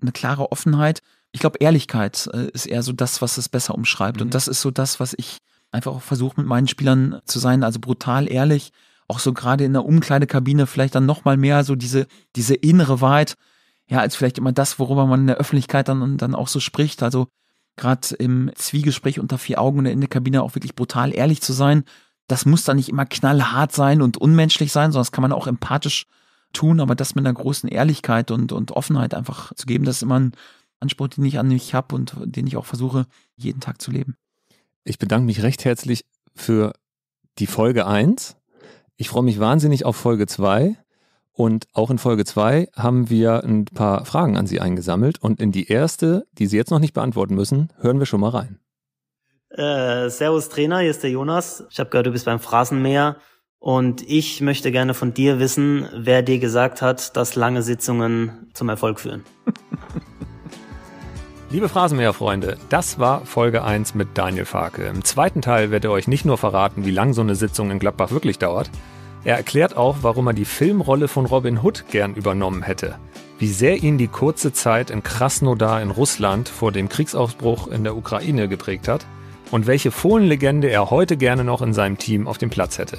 Eine klare Offenheit. Ich glaube, Ehrlichkeit äh, ist eher so das, was es besser umschreibt. Mhm. Und das ist so das, was ich einfach auch versuche, mit meinen Spielern zu sein. Also brutal ehrlich. Auch so gerade in der Umkleidekabine vielleicht dann nochmal mehr so diese, diese innere Wahrheit. Ja, als vielleicht immer das, worüber man in der Öffentlichkeit dann, dann auch so spricht. Also gerade im Zwiegespräch unter vier Augen oder in der Kabine auch wirklich brutal ehrlich zu sein das muss dann nicht immer knallhart sein und unmenschlich sein, sondern das kann man auch empathisch tun, aber das mit einer großen Ehrlichkeit und, und Offenheit einfach zu geben, das ist immer ein Anspruch, den ich an mich habe und den ich auch versuche, jeden Tag zu leben. Ich bedanke mich recht herzlich für die Folge 1. Ich freue mich wahnsinnig auf Folge 2. Und auch in Folge 2 haben wir ein paar Fragen an Sie eingesammelt. Und in die erste, die Sie jetzt noch nicht beantworten müssen, hören wir schon mal rein. Äh, servus Trainer, hier ist der Jonas. Ich habe gehört, du bist beim Phrasenmäher. Und ich möchte gerne von dir wissen, wer dir gesagt hat, dass lange Sitzungen zum Erfolg führen. Liebe Phrasenmäher-Freunde, das war Folge 1 mit Daniel Farke. Im zweiten Teil wird er euch nicht nur verraten, wie lang so eine Sitzung in Gladbach wirklich dauert, er erklärt auch, warum er die Filmrolle von Robin Hood gern übernommen hätte, wie sehr ihn die kurze Zeit in Krasnodar in Russland vor dem Kriegsausbruch in der Ukraine geprägt hat und welche Fohlenlegende er heute gerne noch in seinem Team auf dem Platz hätte.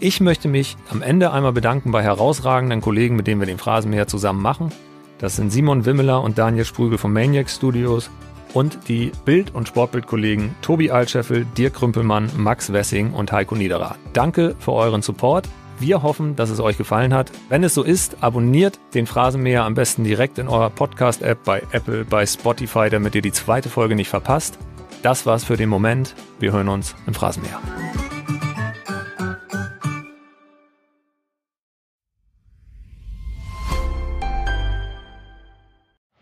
Ich möchte mich am Ende einmal bedanken bei herausragenden Kollegen, mit denen wir den Phrasenmäher zusammen machen. Das sind Simon Wimmeler und Daniel Sprügel von Maniac Studios und die Bild- und Sportbildkollegen Tobi Altscheffel, Dirk Krümpelmann, Max Wessing und Heiko Niederer. Danke für euren Support. Wir hoffen, dass es euch gefallen hat. Wenn es so ist, abonniert den Phrasenmäher am besten direkt in eurer Podcast-App bei Apple, bei Spotify, damit ihr die zweite Folge nicht verpasst. Das war's für den Moment. Wir hören uns im Phrasenmeer.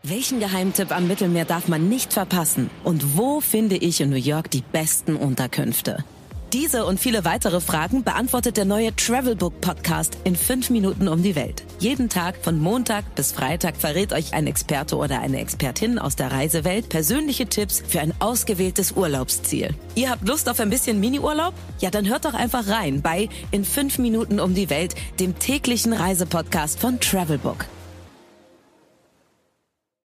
Welchen Geheimtipp am Mittelmeer darf man nicht verpassen? Und wo finde ich in New York die besten Unterkünfte? Diese und viele weitere Fragen beantwortet der neue Travelbook Podcast in fünf Minuten um die Welt. Jeden Tag von Montag bis Freitag verrät euch ein Experte oder eine Expertin aus der Reisewelt persönliche Tipps für ein ausgewähltes Urlaubsziel. Ihr habt Lust auf ein bisschen Miniurlaub? Ja, dann hört doch einfach rein bei In fünf Minuten um die Welt, dem täglichen Reisepodcast von Travelbook.